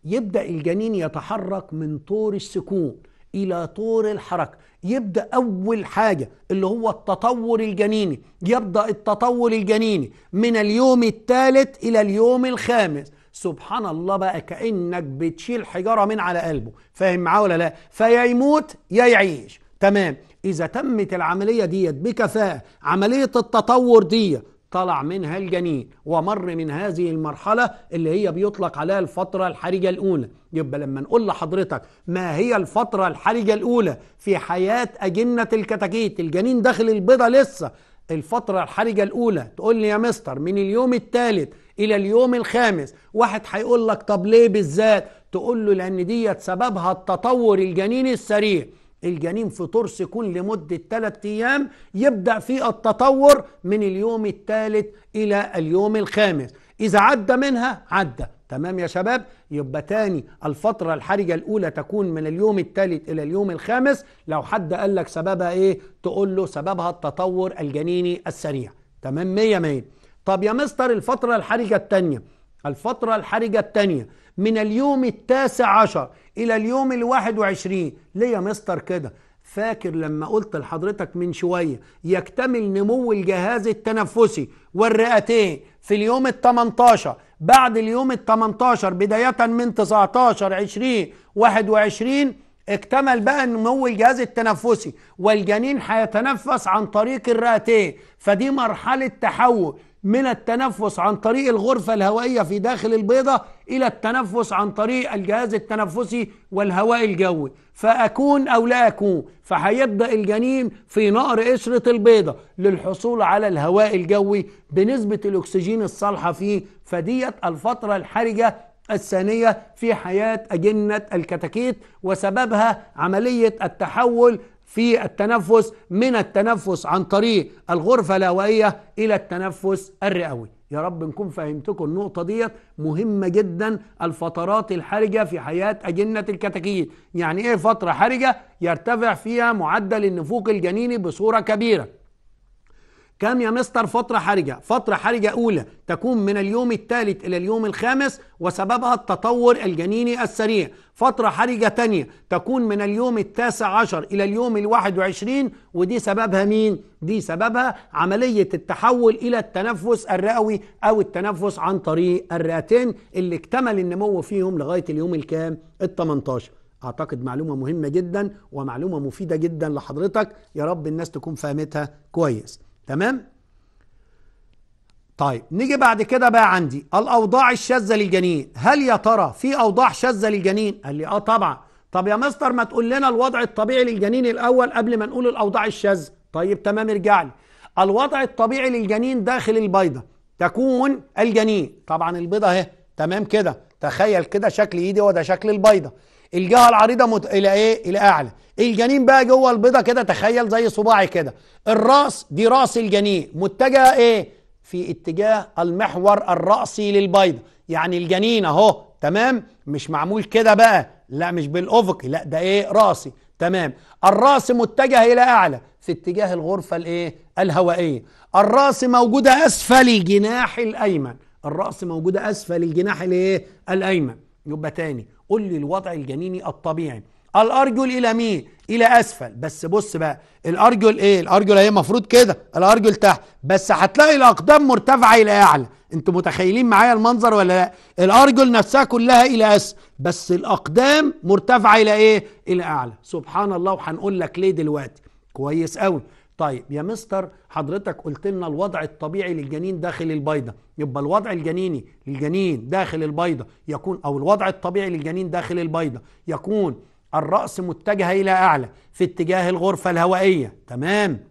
يبدأ الجنين يتحرك من طور السكون الى طور الحركه يبدا اول حاجه اللي هو التطور الجنيني يبدا التطور الجنيني من اليوم الثالث الى اليوم الخامس سبحان الله بقى كانك بتشيل حجاره من على قلبه فاهم معاه ولا لا فيا يموت يا يعيش تمام اذا تمت العمليه ديت بكفاءه عمليه التطور ديت طلع منها الجنين ومر من هذه المرحلة اللي هي بيطلق عليها الفترة الحرجة الأولى يبقى لما نقول لحضرتك ما هي الفترة الحرجة الأولى في حياة أجنة الكتاكيت الجنين داخل البيضة لسه الفترة الحرجة الأولى تقول لي يا مستر من اليوم الثالث إلى اليوم الخامس واحد هيقول لك طب ليه بالذات تقول له لأن ديت سببها التطور الجنين السريع الجنين في ترس يكون لمدة ثلاثة أيام يبدأ في التطور من اليوم الثالث إلى اليوم الخامس إذا عدى منها عدى تمام يا شباب يبقى تاني الفترة الحرجة الأولى تكون من اليوم الثالث إلى اليوم الخامس لو حد قال لك سببها إيه تقول له سببها التطور الجنيني السريع تمام مية مية طب يا مستر الفترة الحرجة الثانية الفترة الحرجة الثانية من اليوم التاسع عشر إلى اليوم الواحد وعشرين ليه يا مستر كده فاكر لما قلت لحضرتك من شوية يكتمل نمو الجهاز التنفسي والرئتين في اليوم ال 18 بعد اليوم ال 18 بداية من 19 20 21 اكتمل بقى نمو الجهاز التنفسي والجنين هيتنفس عن طريق الرئتين فدي مرحلة تحول من التنفس عن طريق الغرفة الهوائية في داخل البيضة إلى التنفس عن طريق الجهاز التنفسي والهواء الجوي فأكون أو لا أكون فهيبدأ الجنين في نقر قشرة البيضة للحصول على الهواء الجوي بنسبة الأكسجين الصالحة فيه فديت الفترة الحرجة الثانية في حياة أجنة الكتاكيت وسببها عملية التحول في التنفس من التنفس عن طريق الغرفة الهوائية إلى التنفس الرئوي يا رب نكون فهمتكم النقطة دي مهمة جدا الفترات الحرجة في حياة أجنة الكتاكيت يعني إيه فترة حرجة يرتفع فيها معدل النفوق الجنيني بصورة كبيرة كم يا مستر فترة حرجة؟ فترة حرجة أولى تكون من اليوم الثالث إلى اليوم الخامس وسببها التطور الجنيني السريع فترة حرجة تانية تكون من اليوم التاسع عشر إلى اليوم الواحد وعشرين ودي سببها مين؟ دي سببها عملية التحول إلى التنفس الرئوي أو التنفس عن طريق الرئتين اللي اكتمل النمو فيهم لغاية اليوم الكام؟ ال 18 اعتقد معلومه مهمه جدا ومعلومه مفيده جدا لحضرتك يا رب الناس تكون فاهمتها كويس تمام طيب نيجي بعد كده بقى عندي الاوضاع الشاذه للجنين هل يا ترى في اوضاع شاذه للجنين قال لي اه طبعا طب يا مستر ما تقول لنا الوضع الطبيعي للجنين الاول قبل ما نقول الاوضاع الشاذه طيب تمام ارجع لي الوضع الطبيعي للجنين داخل البيضه تكون الجنين طبعا البيضه اهي تمام كده تخيل كده شكل ايدي وده شكل البيضه الجهه العريضه مت... الى ايه الى اعلى الجنين بقى جوه البيضه كده تخيل زي صباعي كده الراس دي راس الجنين متجهه ايه في اتجاه المحور الراسي للبيضه يعني الجنين اهو تمام مش معمول كده بقى لا مش بالافقي لا ده ايه راسي تمام الراس متجه الى اعلى في اتجاه الغرفه الايه الهوائيه الراس موجوده اسفل الجناح الايمن الراس موجوده اسفل الجناح الايه الايمن يبقى تاني قول لي الوضع الجنيني الطبيعي الارجل الى مين الى اسفل بس بص بقى الارجل ايه الارجل اهي المفروض كده الارجل تحت بس هتلاقي الاقدام مرتفعه الى اعلى انتوا متخيلين معايا المنظر ولا لا الارجل نفسها كلها الى اسفل بس الاقدام مرتفعه الى ايه الى اعلى سبحان الله وهنقول لك ليه دلوقتي كويس قوي طيب يا مستر حضرتك قلت لنا الوضع الطبيعي للجنين داخل البيضة يبقى الوضع الجنيني للجنين داخل البيضة يكون أو الوضع الطبيعي للجنين داخل البيضة يكون الرأس متجهة إلى أعلى في اتجاه الغرفة الهوائية تمام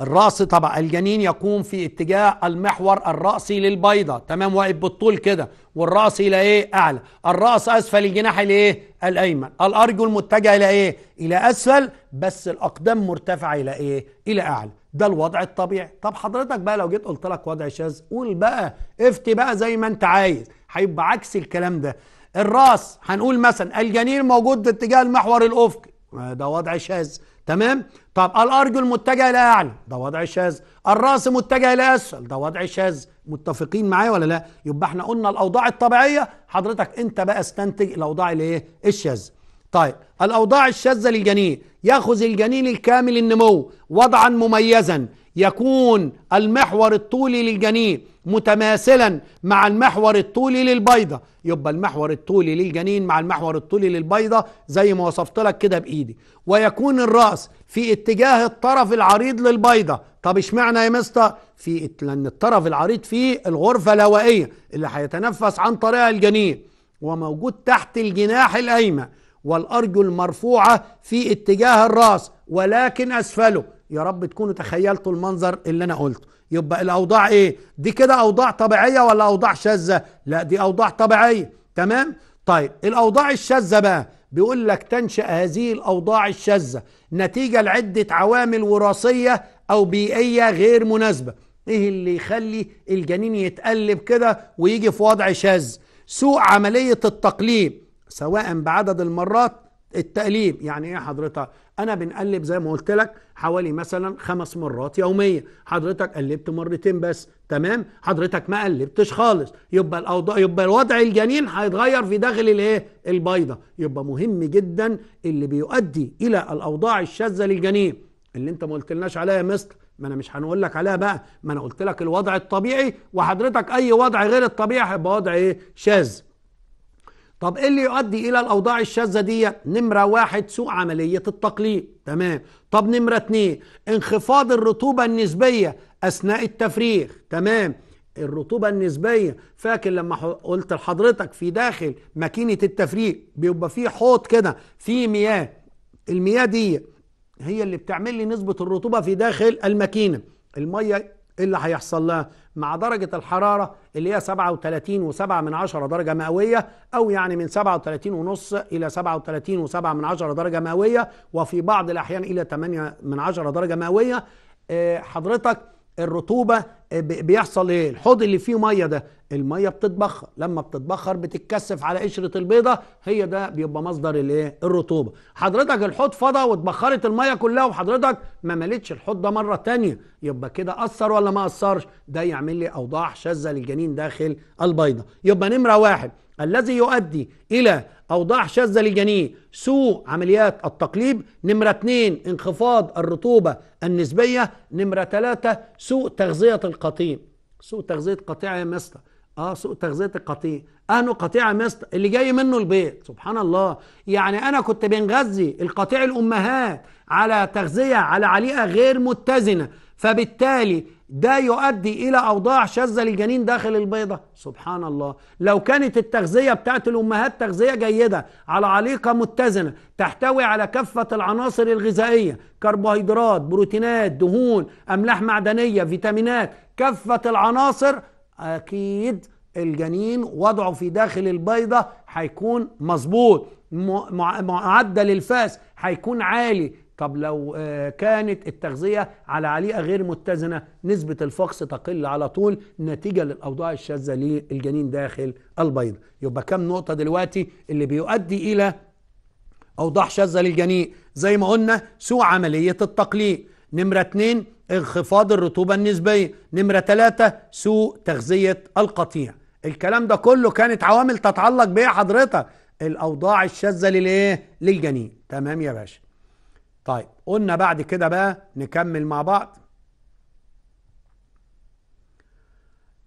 الرأس طبعا الجنين يقوم في اتجاه المحور الرأسي للبيضة تمام واقف بالطول كده والرأس إلى إيه أعلى الرأس أسفل الجناح إلى إيه الأيمن الأرجل متجهة إلى إيه إلى أسفل بس الأقدام مرتفعة إلى إيه إلى أعلى ده الوضع الطبيعي طب حضرتك بقى لو جيت قلت لك وضع شاذ قول بقى افتي بقى زي ما انت عايز هيبقى عكس الكلام ده الراس هنقول مثلا الجنين موجود باتجاه المحور الافقي ده وضع شاذ تمام طب الارجل متجهه الى اعلى ده وضع شاذ الراس متجه اسفل ده وضع شاذ متفقين معايا ولا لا يبقى احنا قلنا الاوضاع الطبيعيه حضرتك انت بقى استنتج الاوضاع الايه الشاذه طيب الاوضاع الشاذه للجنين ياخذ الجنين الكامل النمو وضعا مميزا يكون المحور الطولي للجنين متماثلا مع المحور الطولي للبيضة يبقى المحور الطولي للجنين مع المحور الطولي للبيضة زي ما وصفت لك كده بإيدي ويكون الرأس في اتجاه الطرف العريض للبيضة طب اشمعنى يا مستر في لأن الطرف العريض فيه الغرفة الهوائية اللي هيتنفس عن طريق الجنين وموجود تحت الجناح الأيمن والأرجل مرفوعة في اتجاه الرأس ولكن أسفله يا رب تكونوا تخيلتوا المنظر اللي انا قلته يبقى الاوضاع ايه دي كده اوضاع طبيعيه ولا اوضاع شاذه لا دي اوضاع طبيعيه تمام طيب الاوضاع الشاذه بقى بيقول لك تنشا هذه الاوضاع الشاذه نتيجه لعده عوامل وراثيه او بيئيه غير مناسبه ايه اللي يخلي الجنين يتقلب كده ويجي في وضع شاذ سوء عمليه التقليب سواء بعدد المرات التقليب يعني ايه حضرتك انا بنقلب زي ما قلت لك حوالي مثلا خمس مرات يوميا حضرتك قلبت مرتين بس تمام حضرتك ما قلبتش خالص يبقى الاوضاع يبقى الوضع الجنين هيتغير في داخل الايه البيضه يبقى مهم جدا اللي بيؤدي الى الاوضاع الشاذه للجنين اللي انت ما قلتلناش عليها مثل ما انا مش هنقول لك عليها بقى ما انا قلت لك الوضع الطبيعي وحضرتك اي وضع غير الطبيعي هيبقى وضع ايه شاذ طب ايه اللي يؤدي الى الاوضاع الشاذه دي نمره واحد سوء عمليه التقليب تمام طب نمره اتنين انخفاض الرطوبه النسبيه اثناء التفريغ تمام الرطوبه النسبيه فاكر لما قلت لحضرتك في داخل ماكينه التفريغ بيبقى فيه حوض كده فيه مياه المياه دي هي اللي بتعمل لي نسبه الرطوبه في داخل الماكينه الميه ايه اللي هيحصل لها مع درجة الحرارة اللي هي 37 و7 من عشرة درجة مئوية أو يعني من 37 ونص إلى 37 وسبعة من عشرة درجة مئوية وفي بعض الأحيان إلى 8 من عشرة درجة مئوية آه، حضرتك الرطوبه آه، بيحصل ايه الحوض اللي فيه ميه ده الميه بتتبخر لما بتتبخر بتتكثف على قشره البيضه هي ده بيبقى مصدر الايه الرطوبه حضرتك الحوض فضى واتبخرت الميه كلها وحضرتك ما ملتش الحوض ده مره تانية يبقى كده اثر ولا ما اثرش ده يعمل لي اوضاع شاذه للجنين داخل البيضه يبقى نمره واحد الذي يؤدي الى أوضاع شاذة للجنين سوء عمليات التقليب نمرة اثنين انخفاض الرطوبة النسبية نمرة ثلاثة سوء تغذية القطيع سوء تغذية القطيع يا مستر اه سوء تغذية القطيع انه قطيع يا مستر اللي جاي منه البيت سبحان الله يعني انا كنت بنغذي القطيع الامهات على تغذية على عليقة غير متزنة فبالتالي ده يؤدي الى اوضاع شاذه للجنين داخل البيضه سبحان الله لو كانت التغذيه بتاعت الامهات تغذيه جيده على عليقه متزنه تحتوي على كافه العناصر الغذائيه كربوهيدرات بروتينات دهون املاح معدنيه فيتامينات كافه العناصر اكيد الجنين وضعه في داخل البيضه هيكون مظبوط معدل الفاس هيكون عالي طب لو آه، كانت التغذية على عليقة غير متزنة نسبة الفقس تقل على طول نتيجة للأوضاع الشاذة للجنين داخل البيض يبقى كم نقطة دلوقتي اللي بيؤدي إلى أوضاع شاذة للجنين زي ما قلنا سوء عملية التقليد نمرة اتنين انخفاض الرطوبة النسبية نمرة تلاتة سوء تغذية القطيع الكلام ده كله كانت عوامل تتعلق بيه حضرتك الأوضاع الشاذة للإيه؟ للجنين تمام يا باشا طيب قلنا بعد كده بقى نكمل مع بعض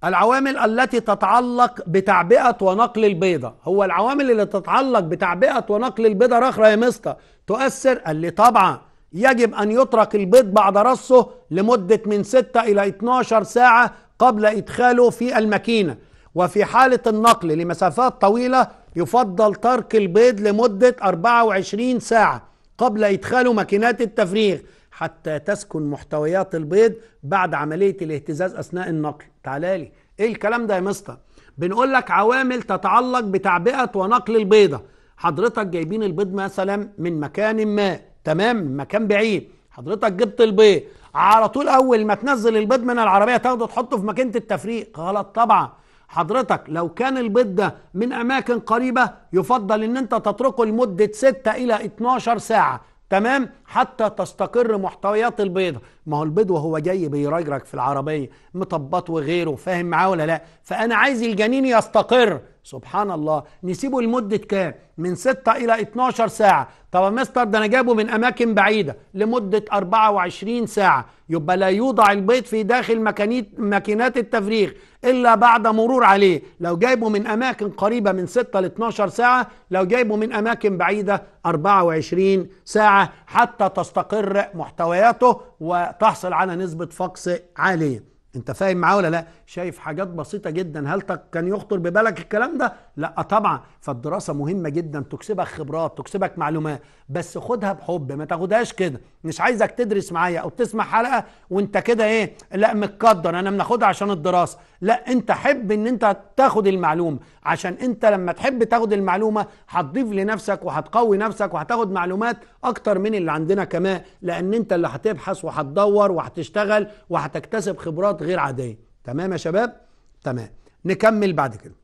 العوامل التي تتعلق بتعبئة ونقل البيضة هو العوامل اللي تتعلق بتعبئة ونقل البيضة رخرة يا مستر تؤثر قال لي طبعا يجب أن يترك البيض بعد رصه لمدة من 6 إلى 12 ساعة قبل إدخاله في الماكينة وفي حالة النقل لمسافات طويلة يفضل ترك البيض لمدة 24 ساعة قبل ادخاله ماكينات التفريغ حتى تسكن محتويات البيض بعد عملية الاهتزاز أثناء النقل تعالى لي إيه الكلام ده يا مستر بنقول لك عوامل تتعلق بتعبئة ونقل البيضة حضرتك جايبين البيض مثلا من مكان ما تمام مكان بعيد حضرتك جبت البيض على طول أول ما تنزل البيض من العربية تاخده تحطه في ماكينة التفريق غلط طبعا حضرتك لو كان البيض ده من اماكن قريبه يفضل ان انت تتركه لمده 6 الى 12 ساعه تمام حتى تستقر محتويات البيضة ما هو البيض وهو جاي بيرجرج في العربية مطبط وغيره فاهم معاه ولا لا فأنا عايز الجنين يستقر سبحان الله نسيبه لمدة كام من 6 إلى 12 ساعة طب يا مستر ده أنا جابه من أماكن بعيدة لمدة 24 ساعة يبقى لا يوضع البيض في داخل ماكينات التفريغ إلا بعد مرور عليه لو جايبه من أماكن قريبة من 6 ل 12 ساعة لو جايبه من أماكن بعيدة 24 ساعة حتى تستقر محتوياته وتحصل على نسبة فقس عالية انت فاهم معاه ولا لا شايف حاجات بسيطة جدا هل كان يخطر ببالك الكلام ده لا طبعا فالدراسة مهمة جدا تكسبك خبرات تكسبك معلومات بس خدها بحب ما تاخدهاش كده مش عايزك تدرس معايا او تسمع حلقة وانت كده ايه لا متقدر انا بناخدها عشان الدراسة لا انت حب ان انت تاخد المعلومه عشان انت لما تحب تاخد المعلومه هتضيف لنفسك وهتقوي نفسك وهتاخد معلومات اكتر من اللي عندنا كمان لان انت اللي هتبحث وهتدور وهتشتغل وهتكتسب خبرات غير عاديه تمام يا شباب تمام نكمل بعد كده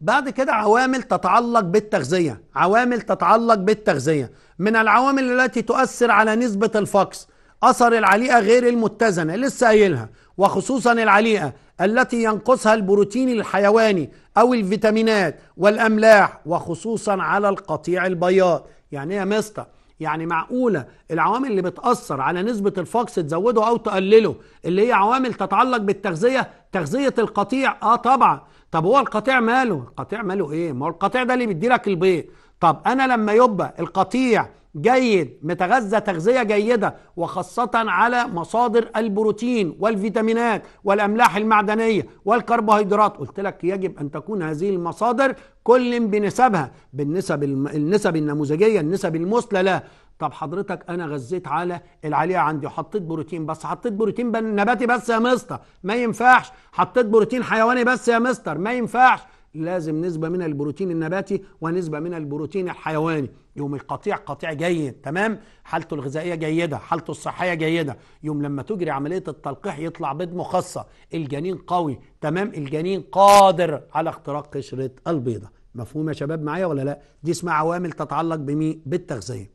بعد كده عوامل تتعلق بالتغذية عوامل تتعلق بالتغذية من العوامل التي تؤثر على نسبة الفقس أثر العليقة غير المتزنة لسه قايلها وخصوصا العليئة التي ينقصها البروتين الحيواني أو الفيتامينات والأملاح وخصوصا على القطيع البياض يعني يا مستر يعني معقولة العوامل اللي بتأثر على نسبة الفاكس تزوده أو تقلله اللي هي عوامل تتعلق بالتغذية تغذية القطيع آه طبعا طب هو القطيع ماله القطيع ماله إيه ما هو القطيع ده اللي بيدي لك البيض طب أنا لما يبقى القطيع جيد متغذى تغذية جيدة وخاصة على مصادر البروتين والفيتامينات والأملاح المعدنية والكربوهيدرات قلت لك يجب أن تكون هذه المصادر كل بنسبها بالنسب النسب النموذجية النسب المثلى لا طب حضرتك انا غذيت على العاليه عندي وحطيت بروتين بس حطيت بروتين نباتي بس يا مستر ما ينفعش حطيت بروتين حيواني بس يا مستر ما ينفعش لازم نسبة من البروتين النباتي ونسبة من البروتين الحيواني يوم القطيع قطيع جيد تمام حالته الغذائية جيدة حالته الصحية جيدة يوم لما تجري عملية التلقيح يطلع بيض مخصة الجنين قوي تمام الجنين قادر على اختراق قشرة البيضة مفهوم يا شباب معايا ولا لا دي اسمها عوامل تتعلق بمين بالتغذية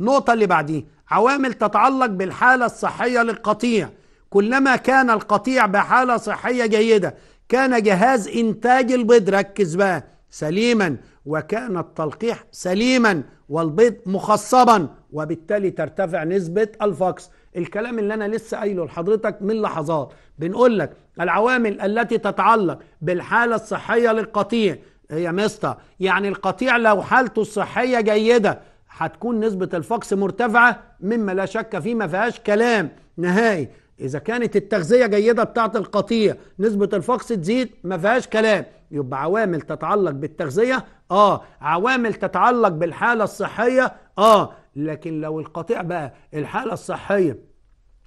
النقطة اللي بعديه عوامل تتعلق بالحالة الصحية للقطيع كلما كان القطيع بحالة صحية جيدة كان جهاز إنتاج البيض ركز بقى سليما وكان التلقيح سليما والبيض مخصبا وبالتالي ترتفع نسبة الفاكس الكلام اللي أنا لسه قايله لحضرتك من لحظات بنقول لك العوامل التي تتعلق بالحالة الصحية للقطيع هي إيه مسطة يعني القطيع لو حالته الصحية جيدة هتكون نسبة الفاكس مرتفعة مما لا شك فيه ما فيهاش كلام نهائي اذا كانت التغذيه جيده بتاعه القطيع نسبه الفقس تزيد ما فيهاش كلام يبقى عوامل تتعلق بالتغذيه اه عوامل تتعلق بالحاله الصحيه اه لكن لو القطيع بقى الحاله الصحيه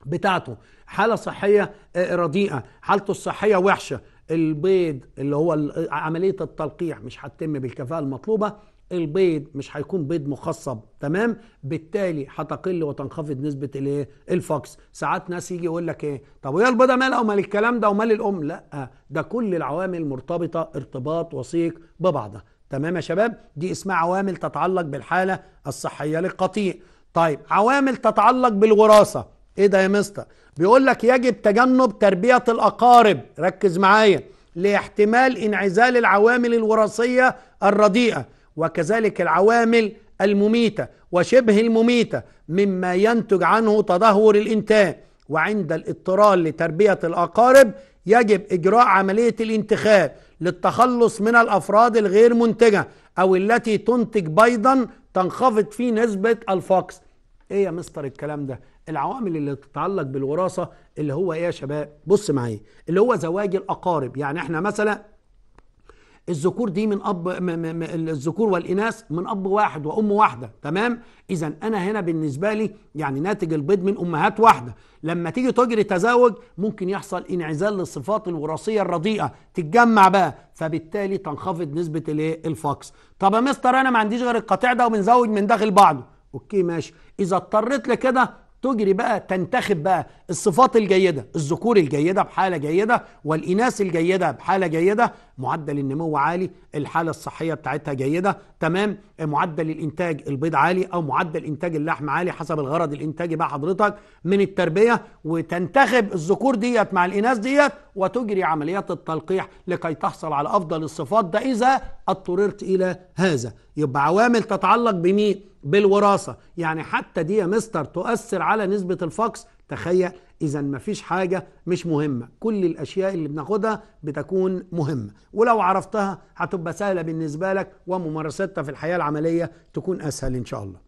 بتاعته حاله صحيه آه، رديئه حالته الصحيه وحشه البيض اللي هو عمليه التلقيح مش هتتم بالكفاءه المطلوبه البيض مش هيكون بيض مخصب تمام بالتالي هتقل وتنخفض نسبه الايه الفاكس ساعات ناس يجي يقول لك ايه طب ويا البيضه مالها ومال الكلام ده ومال الام لا ده كل العوامل مرتبطه ارتباط وثيق ببعضها تمام يا شباب دي اسمها عوامل تتعلق بالحاله الصحيه للقطيع طيب عوامل تتعلق بالوراثه ايه ده يا مستر بيقول لك يجب تجنب تربيه الاقارب ركز معايا لاحتمال انعزال العوامل الوراثيه الرديئه وكذلك العوامل المميتة وشبه المميتة مما ينتج عنه تدهور الإنتاج وعند الاضطرار لتربية الأقارب يجب إجراء عملية الانتخاب للتخلص من الأفراد الغير منتجة أو التي تنتج بيضا تنخفض في نسبة الفقس إيه يا مستر الكلام ده العوامل اللي تتعلق بالوراثة اللي هو إيه يا شباب بص معايا اللي هو زواج الأقارب يعني إحنا مثلا الذكور دي من اب الذكور والاناث من اب واحد وام واحده تمام اذا انا هنا بالنسبه لي يعني ناتج البيض من امهات واحده لما تيجي تجري تزاوج ممكن يحصل انعزال للصفات الوراثيه الرديئه تتجمع بقى فبالتالي تنخفض نسبه الايه الفقس طب يا مستر انا ما عنديش غير القطيع ده وبنزوج من داخل بعضه اوكي ماشي اذا اضطريت لكده تجري بقى تنتخب بقى الصفات الجيدة الذكور الجيدة بحالة جيدة والإناث الجيدة بحالة جيدة معدل النمو عالي الحالة الصحية بتاعتها جيدة تمام معدل الإنتاج البيض عالي أو معدل إنتاج اللحم عالي حسب الغرض الإنتاجي بقى حضرتك من التربية وتنتخب الذكور ديت مع الإناث ديت وتجري عمليات التلقيح لكي تحصل على أفضل الصفات ده إذا اضطررت إلى هذا يبقى عوامل تتعلق بمين بالوراثة يعني حتى دي يا مستر تؤثر على نسبة الفقس تخيل إذا مفيش حاجة مش مهمة كل الأشياء اللي بناخدها بتكون مهمة ولو عرفتها هتبقى سهلة بالنسبة لك وممارستها في الحياة العملية تكون أسهل إن شاء الله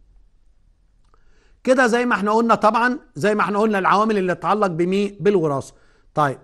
كده زي ما احنا قلنا طبعا زي ما احنا قلنا العوامل اللي تتعلق بمي بالوراثة طيب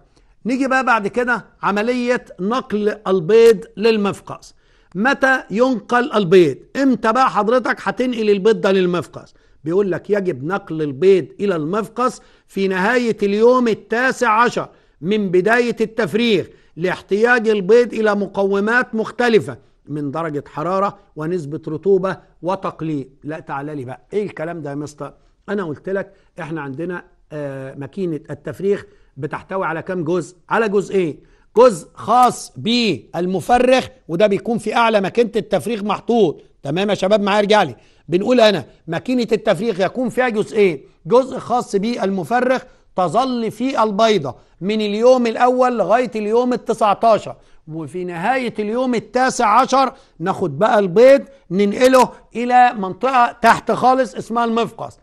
نيجي بقى بعد كده عملية نقل البيض للمفقس متى ينقل البيض امتى بقى حضرتك هتنقل البيض ده للمفقس بيقول لك يجب نقل البيض الى المفقس في نهايه اليوم التاسع عشر من بدايه التفريغ لاحتياج البيض الى مقومات مختلفه من درجه حراره ونسبه رطوبه وتقليل لا تعالى لي بقى ايه الكلام ده يا مستر انا قلت لك احنا عندنا آه ماكينه التفريغ بتحتوي على كام جزء على جزئين إيه؟ جزء خاص بالمفرخ وده بيكون في اعلى ماكينه التفريغ محطوط تمام يا شباب معايا ارجع لي بنقول انا ماكينه التفريغ يكون فيها جزئين إيه؟ جزء خاص بالمفرخ تظل في البيضه من اليوم الاول لغايه اليوم ال19 وفي نهايه اليوم التاسع عشر ناخد بقى البيض ننقله الى منطقه تحت خالص اسمها المفقص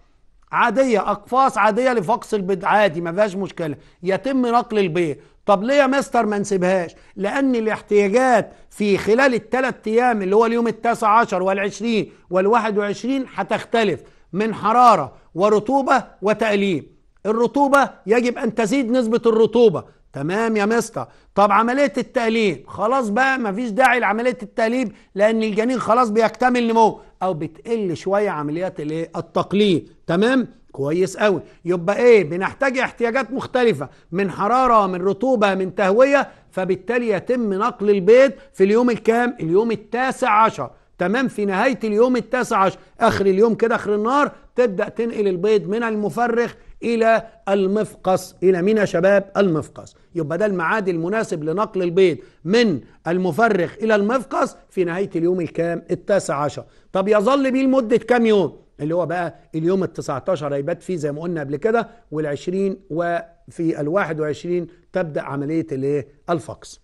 عادية أقفاص عادية لفقس البيض عادي ما فيهاش مشكلة يتم نقل البيض طب ليه يا مستر ما نسيبهاش لان الاحتياجات في خلال الثلاث ايام اللي هو اليوم التاسع عشر والعشرين والواحد وعشرين هتختلف من حرارة ورطوبة وتقليب الرطوبة يجب أن تزيد نسبة الرطوبة تمام يا مستر طب عملية التقليب خلاص بقى مفيش داعي لعملية التقليب لأن الجنين خلاص بيكتمل نمو أو بتقل شوية عمليات التقليب تمام كويس قوي يبقى ايه بنحتاج احتياجات مختلفه من حراره من رطوبه من تهويه فبالتالي يتم نقل البيض في اليوم الكام اليوم التاسع عشر تمام في نهايه اليوم التاسع عشر اخر اليوم كده اخر النهار تبدا تنقل البيض من المفرخ الى المفقص الى مين يا شباب المفقص يبقى ده الميعاد المناسب لنقل البيض من المفرخ الى المفقص في نهايه اليوم الكام التاسع عشر طب يظل بيه لمده كام يوم اللي هو بقى اليوم ال 19 هيبات فيه زي ما قلنا قبل كده وال20 وفي ال21 تبدا عمليه الايه؟ الفقس.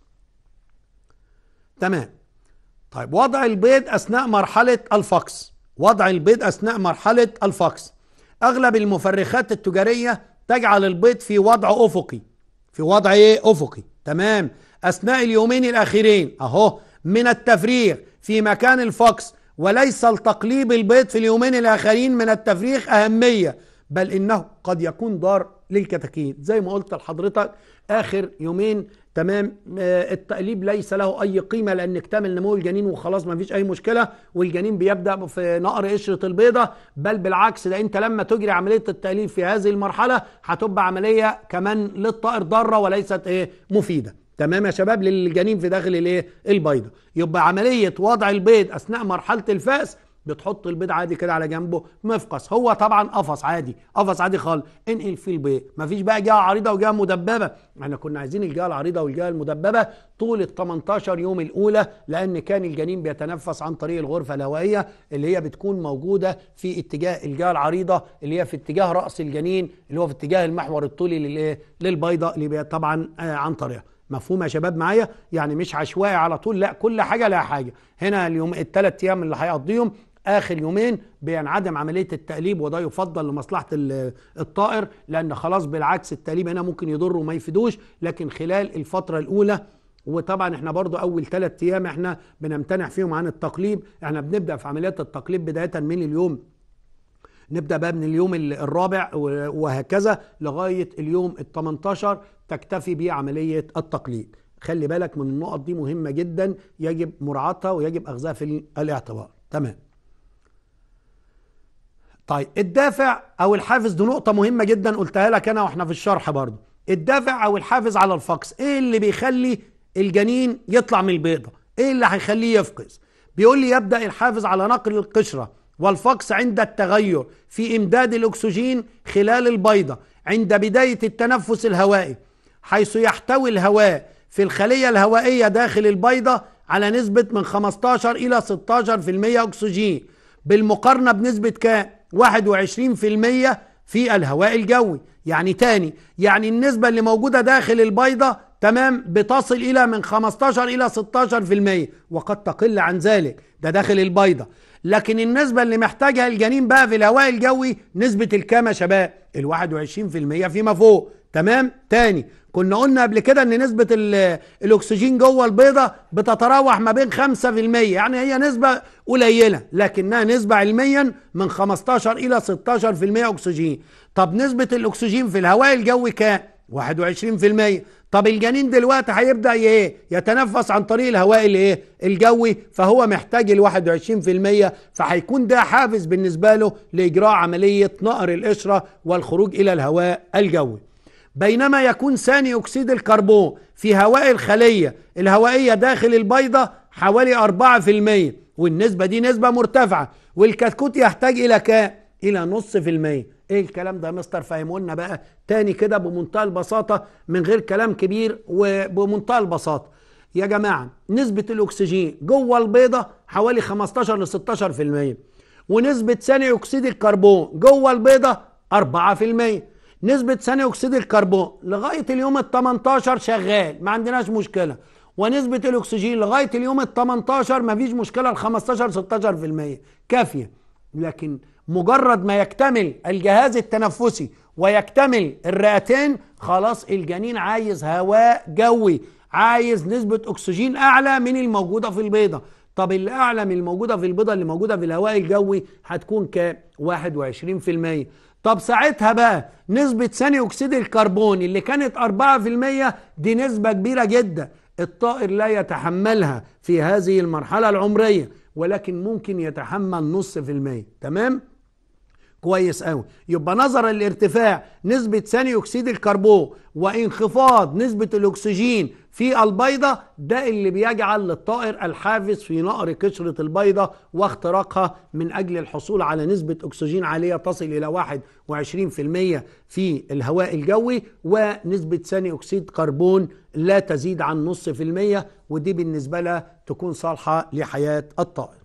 تمام. طيب وضع البيض اثناء مرحله الفقس. وضع البيض اثناء مرحله الفقس. اغلب المفرخات التجاريه تجعل البيض في وضع افقي. في وضع ايه؟ افقي. تمام. اثناء اليومين الاخيرين اهو من التفريغ في مكان الفقس وليس لتقليب البيض في اليومين الآخرين من التفريخ أهمية بل إنه قد يكون دار للكتاكيت زي ما قلت لحضرتك آخر يومين تمام آه، التقليب ليس له أي قيمة لأن اكتمل نمو الجنين وخلاص ما فيش أي مشكلة والجنين بيبدأ في نقر قشرة البيضة بل بالعكس ده أنت لما تجري عملية التقليب في هذه المرحلة هتبقى عملية كمان للطائر ضارة وليست إيه مفيدة تمام يا شباب للجنين في داخل الايه البيضه يبقى عمليه وضع البيض اثناء مرحله الفاس بتحط البيض عادي كده على جنبه مفقص هو طبعا قفص عادي قفص عادي خالص انقل فيه البيض مفيش بقى جهه عريضه وجهه مدببه احنا كنا عايزين الجهه العريضه والجهه المدببه طول ال 18 يوم الاولى لان كان الجنين بيتنفس عن طريق الغرفه الهوائيه اللي هي بتكون موجوده في اتجاه الجهه العريضه اللي هي في اتجاه راس الجنين اللي هو في اتجاه المحور الطولي للايه للبيضه اللي طبعا آه، عن طريقها مفهوم يا شباب معايا يعني مش عشوائي على طول لا كل حاجه لها حاجه هنا اليوم الثلاث ايام اللي هيقضيهم اخر يومين بينعدم عمليه التقليب وده يفضل لمصلحه الطائر لان خلاص بالعكس التقليب هنا ممكن يضر وما يفيدوش لكن خلال الفتره الاولى وطبعا احنا برضو اول ثلاث ايام احنا بنمتنع فيهم عن التقليب احنا بنبدا في عمليات التقليب بدايه من اليوم نبدا بقى من اليوم الرابع وهكذا لغايه اليوم ال 18 تكتفي بعمليه عمليه التقليد خلي بالك من النقط دي مهمه جدا يجب مراعاتها ويجب اخذها في الاعتبار تمام طيب الدافع او الحافز دي نقطه مهمه جدا قلتها لك انا واحنا في الشرح برضو الدافع او الحافز على الفقس ايه اللي بيخلي الجنين يطلع من البيضه ايه اللي هيخليه يفقس بيقول لي يبدا الحافز على نقل القشره والفقس عند التغير في إمداد الأكسجين خلال البيضة عند بداية التنفس الهوائي حيث يحتوي الهواء في الخلية الهوائية داخل البيضة على نسبة من 15 إلى 16% أكسجين بالمقارنة بنسبة كام؟ 21% في الهواء الجوي يعني تاني يعني النسبة اللي موجودة داخل البيضة تمام بتصل إلى من 15 إلى 16% وقد تقل عن ذلك ده داخل البيضة لكن النسبة اللي محتاجها الجنين بقى في الهواء الجوي نسبة الكام يا شباب ال 21% فيما فوق تمام تاني كنا قلنا قبل كده ان نسبة الاكسجين جوه البيضة بتتراوح ما بين 5% يعني هي نسبة قليلة لكنها نسبة علميا من 15 الى 16% اكسجين طب نسبة الاكسجين في الهواء الجوي كام 21% طب الجنين دلوقتي هيبدا ايه يتنفس عن طريق الهواء الايه الجوي فهو محتاج ال 21% فهيكون ده حافز بالنسبه له لاجراء عمليه نقر القشره والخروج الى الهواء الجوي بينما يكون ثاني اكسيد الكربون في هواء الخليه الهوائيه داخل البيضه حوالي 4% والنسبه دي نسبه مرتفعه والكتكوت يحتاج الى كام الى نص في الميه ايه الكلام ده يا مستر فهمه بقى تاني كده بمنتهى البساطه من غير كلام كبير وبمنتهى البساطه يا جماعه نسبه الاكسجين جوه البيضه حوالي 15 ل 16% ونسبه ثاني اكسيد الكربون جوه البيضه 4% نسبة ثاني أكسيد الكربون لغاية اليوم ال 18 شغال ما عندناش مشكلة ونسبة الأكسجين لغاية اليوم ال 18 ما فيش مشكلة ال 15 16% كافية لكن مجرد ما يكتمل الجهاز التنفسي ويكتمل الرئتين خلاص الجنين عايز هواء جوي عايز نسبة أكسجين أعلى من الموجودة في البيضة طب اللي أعلى من الموجودة في البيضة اللي موجودة في الهواء الجوي هتكون كام 21% طب ساعتها بقى نسبة ثاني أكسيد الكربون اللي كانت 4% دي نسبة كبيرة جدا الطائر لا يتحملها في هذه المرحلة العمرية ولكن ممكن يتحمل نص في المية تمام؟ كويس قوي يبقى نظرا لارتفاع نسبة ثاني أكسيد الكربون وانخفاض نسبة الأكسجين في البيضة ده اللي بيجعل للطائر الحافز في نقر قشرة البيضة واختراقها من أجل الحصول على نسبة أكسجين عالية تصل إلى 21% في الهواء الجوي ونسبة ثاني أكسيد كربون لا تزيد عن نص في المية ودي بالنسبة لها تكون صالحة لحياة الطائر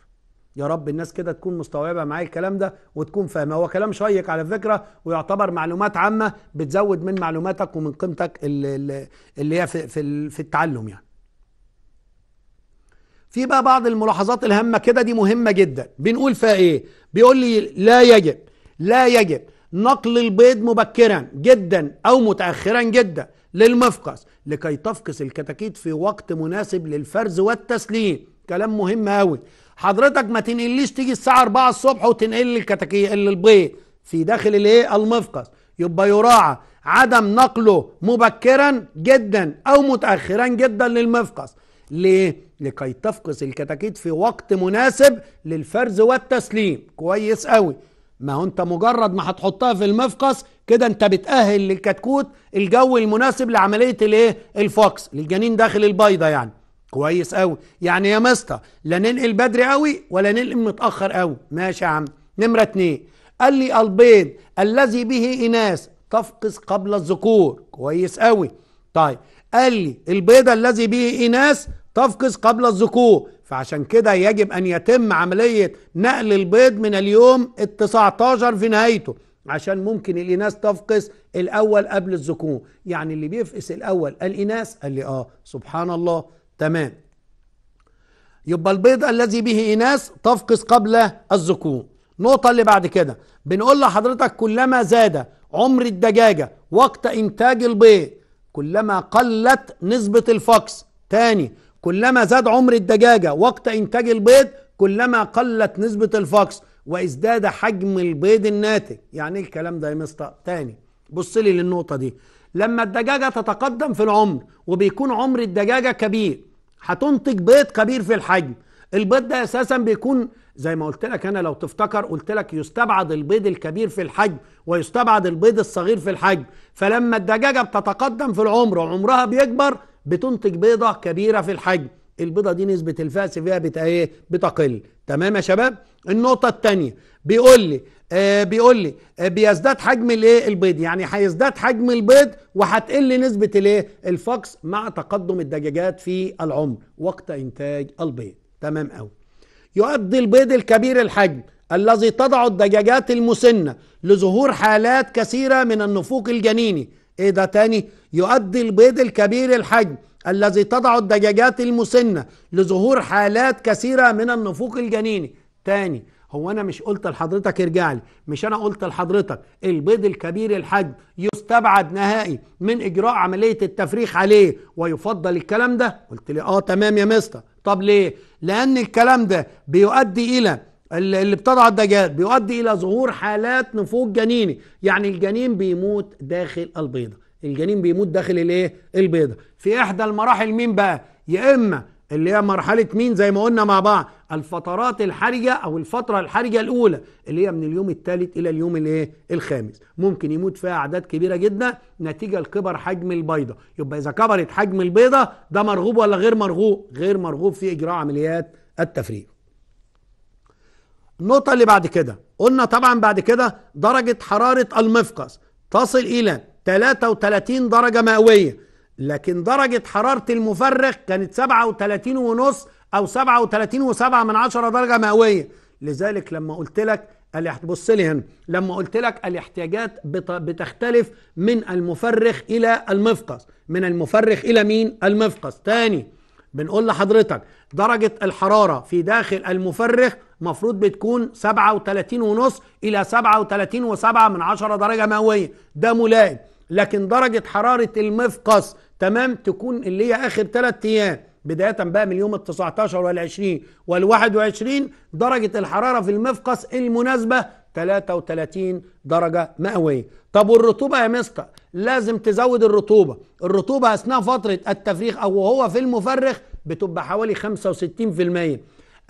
يا رب الناس كده تكون مستوعبه معايا الكلام ده وتكون فاهمه هو كلام شيق على فكره ويعتبر معلومات عامه بتزود من معلوماتك ومن قيمتك اللي, اللي هي في, في, في التعلم يعني في بقى بعض الملاحظات الهامه كده دي مهمه جدا بنقول فيها ايه بيقول لي لا يجب لا يجب نقل البيض مبكرا جدا او متاخرا جدا للمفقس لكي تفقس الكتاكيت في وقت مناسب للفرز والتسليم كلام مهم قوي حضرتك ما تنقليش تيجي الساعه 4 الصبح وتنقل لي الكتاكيت البيض في داخل الايه المفقس يبقى يراعى عدم نقله مبكرا جدا او متاخرا جدا للمفقس ليه لكي تفقس الكتاكيت في وقت مناسب للفرز والتسليم كويس قوي ما هو انت مجرد ما هتحطها في المفقس كده انت بتأهل للكتكوت الجو المناسب لعملية الايه الفقس للجنين داخل البيضة يعني كويس قوي يعني يا مستر لا ننقل بدري قوي ولا ننقل متاخر قوي ماشي يا عم نمره اتنين قال لي البيض الذي به اناث تفقس قبل الذكور كويس قوي طيب قال لي البيض الذي به اناث تفقس قبل الذكور فعشان كده يجب ان يتم عمليه نقل البيض من اليوم ال 19 في نهايته عشان ممكن الاناث تفقس الاول قبل الذكور يعني اللي بيفقس الاول الاناث قال لي اه سبحان الله تمام يبقى البيض الذي به إناث تفقس قبل الذكور النقطة اللي بعد كده بنقول لحضرتك كلما زاد عمر الدجاجة وقت إنتاج البيض كلما قلت نسبة الفقس تاني كلما زاد عمر الدجاجة وقت إنتاج البيض كلما قلت نسبة الفقس وازداد حجم البيض الناتج يعني ايه الكلام ده يا مستر تاني بص لي للنقطة دي لما الدجاجة تتقدم في العمر وبيكون عمر الدجاجة كبير هتنتج بيض كبير في الحجم البيض ده اساسا بيكون زي ما قلت لك انا لو تفتكر قلت لك يستبعد البيض الكبير في الحجم ويستبعد البيض الصغير في الحجم فلما الدجاجه بتتقدم في العمر وعمرها بيكبر بتنتج بيضه كبيره في الحجم البيضه دي نسبه الفاس فيها بت ايه بتقل تمام يا شباب النقطه الثانيه بيقول لي آه بيقول لي آه بيزداد حجم الايه البيض يعني هيزداد حجم البيض وهتقل نسبه الايه الفقس مع تقدم الدجاجات في العمر وقت انتاج البيض تمام قوي يؤدي البيض الكبير الحجم الذي تضع الدجاجات المسنه لظهور حالات كثيره من النفوق الجنيني ايه ده تاني يؤدي البيض الكبير الحجم الذي تضع الدجاجات المسنه لظهور حالات كثيره من النفوق الجنيني تاني هو انا مش قلت لحضرتك ارجع لي مش انا قلت لحضرتك البيض الكبير الحجم يستبعد نهائي من اجراء عمليه التفريخ عليه ويفضل الكلام ده قلت لي اه تمام يا مستر طب ليه لان الكلام ده بيؤدي الى اللي بتضع الدجاج بيؤدي الى ظهور حالات نفوذ جنيني يعني الجنين بيموت داخل البيضه الجنين بيموت داخل الايه البيضه في احدى المراحل مين بقى يا اما اللي هي مرحلة مين زي ما قلنا مع بعض الفترات الحرجة أو الفترة الحرجة الأولى اللي هي من اليوم الثالث إلى اليوم الإيه الخامس ممكن يموت فيها أعداد كبيرة جدا نتيجة لكبر حجم البيضة يبقى إذا كبرت حجم البيضة ده مرغوب ولا غير مرغوب غير مرغوب في إجراء عمليات التفريغ النقطة اللي بعد كده قلنا طبعا بعد كده درجة حرارة المفقس تصل إلى 33 درجة مئوية لكن درجة حرارة المفرغ كانت 37 ونص أو 37 وسبعة من عشرة درجة مئوية لذلك لما قلت لك بص لي هنا لما قلت لك الاحتياجات بتختلف من المفرخ الى المفقس من المفرخ الى مين المفقس تاني بنقول لحضرتك درجة الحرارة في داخل المفرخ مفروض بتكون 37 ونص إلى 37 وسبعة من عشرة درجة مئوية ده ملائم لكن درجة حرارة المفقس تمام تكون اللي هي اخر ثلاث ايام بدايه بقى من يوم ال 19 وال 20 وال 21 درجه الحراره في المفقس المناسبه 33 درجه مئويه. طب والرطوبه يا مستر لازم تزود الرطوبه، الرطوبه اثناء فتره التفريخ او وهو في المفرخ بتبقى حوالي 65%.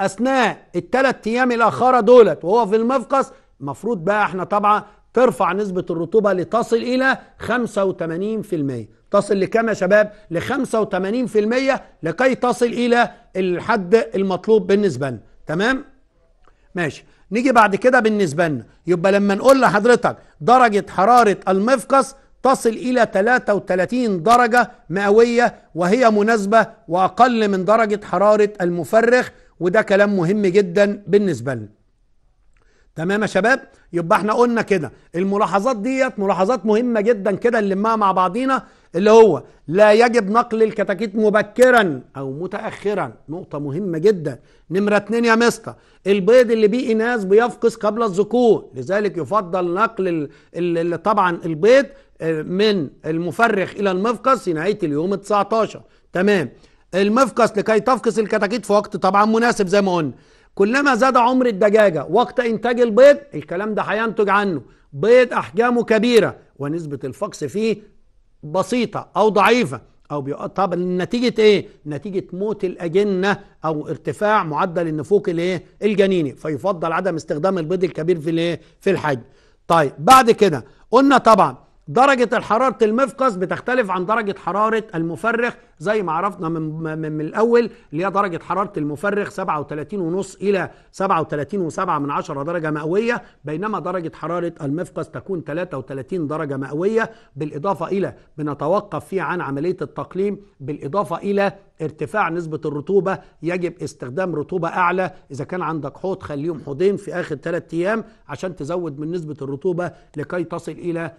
اثناء الثلاث ايام الاخره دولت وهو في المفقس المفروض بقى احنا طبعا ترفع نسبة الرطوبة لتصل إلى 85% تصل لكم يا شباب ل 85% لكي تصل إلى الحد المطلوب بالنسبة لنا تمام ماشي نيجي بعد كده بالنسبة لنا يبقى لما نقول لحضرتك درجة حرارة المفقس تصل إلى 33 درجة مئوية وهي مناسبة وأقل من درجة حرارة المفرخ وده كلام مهم جدا بالنسبة لنا تمام يا شباب يبقى احنا قلنا كده الملاحظات ديت ملاحظات مهمه جدا كده نلمها مع بعضينا اللي هو لا يجب نقل الكتاكيت مبكرا او متاخرا نقطه مهمه جدا نمره اتنين يا مستر البيض اللي بيه اناث بيفقس قبل الذكور لذلك يفضل نقل اللي طبعا البيض آه، من المفرخ الى المفقس في نهايه اليوم 19 تمام المفقس لكي تفقس الكتاكيت في وقت طبعا مناسب زي ما قلنا كلما زاد عمر الدجاجة وقت إنتاج البيض الكلام ده هينتج عنه بيض أحجامه كبيرة ونسبة الفقس فيه بسيطة أو ضعيفة أو بي... طب نتيجة إيه؟ نتيجة موت الأجنة أو ارتفاع معدل النفوق الإيه؟ الجنيني فيفضل عدم استخدام البيض الكبير في الإيه؟ في الحج. طيب بعد كده قلنا طبعًا درجة حرارة المفقس بتختلف عن درجة حرارة المفرخ زي ما عرفنا من, من, من الأول اللي هي درجة حرارة المفرخ 37.5 إلى 37.7 من عشرة درجة مئوية بينما درجة حرارة المفقس تكون 33 درجة مئوية بالإضافة إلى بنتوقف فيها عن عملية التقليم بالإضافة إلى ارتفاع نسبة الرطوبة يجب استخدام رطوبة أعلى إذا كان عندك حوض خليهم حوضين في آخر ثلاثة أيام عشان تزود من نسبة الرطوبة لكي تصل إلى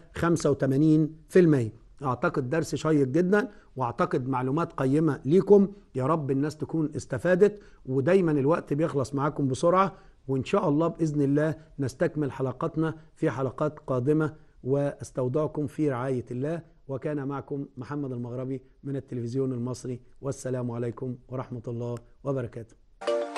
85% أعتقد درس شيق جدا وأعتقد معلومات قيمة ليكم يا رب الناس تكون استفادت ودايما الوقت بيخلص معاكم بسرعة وإن شاء الله بإذن الله نستكمل حلقاتنا في حلقات قادمة واستودعكم في رعايه الله وكان معكم محمد المغربي من التلفزيون المصري والسلام عليكم ورحمة الله وبركاته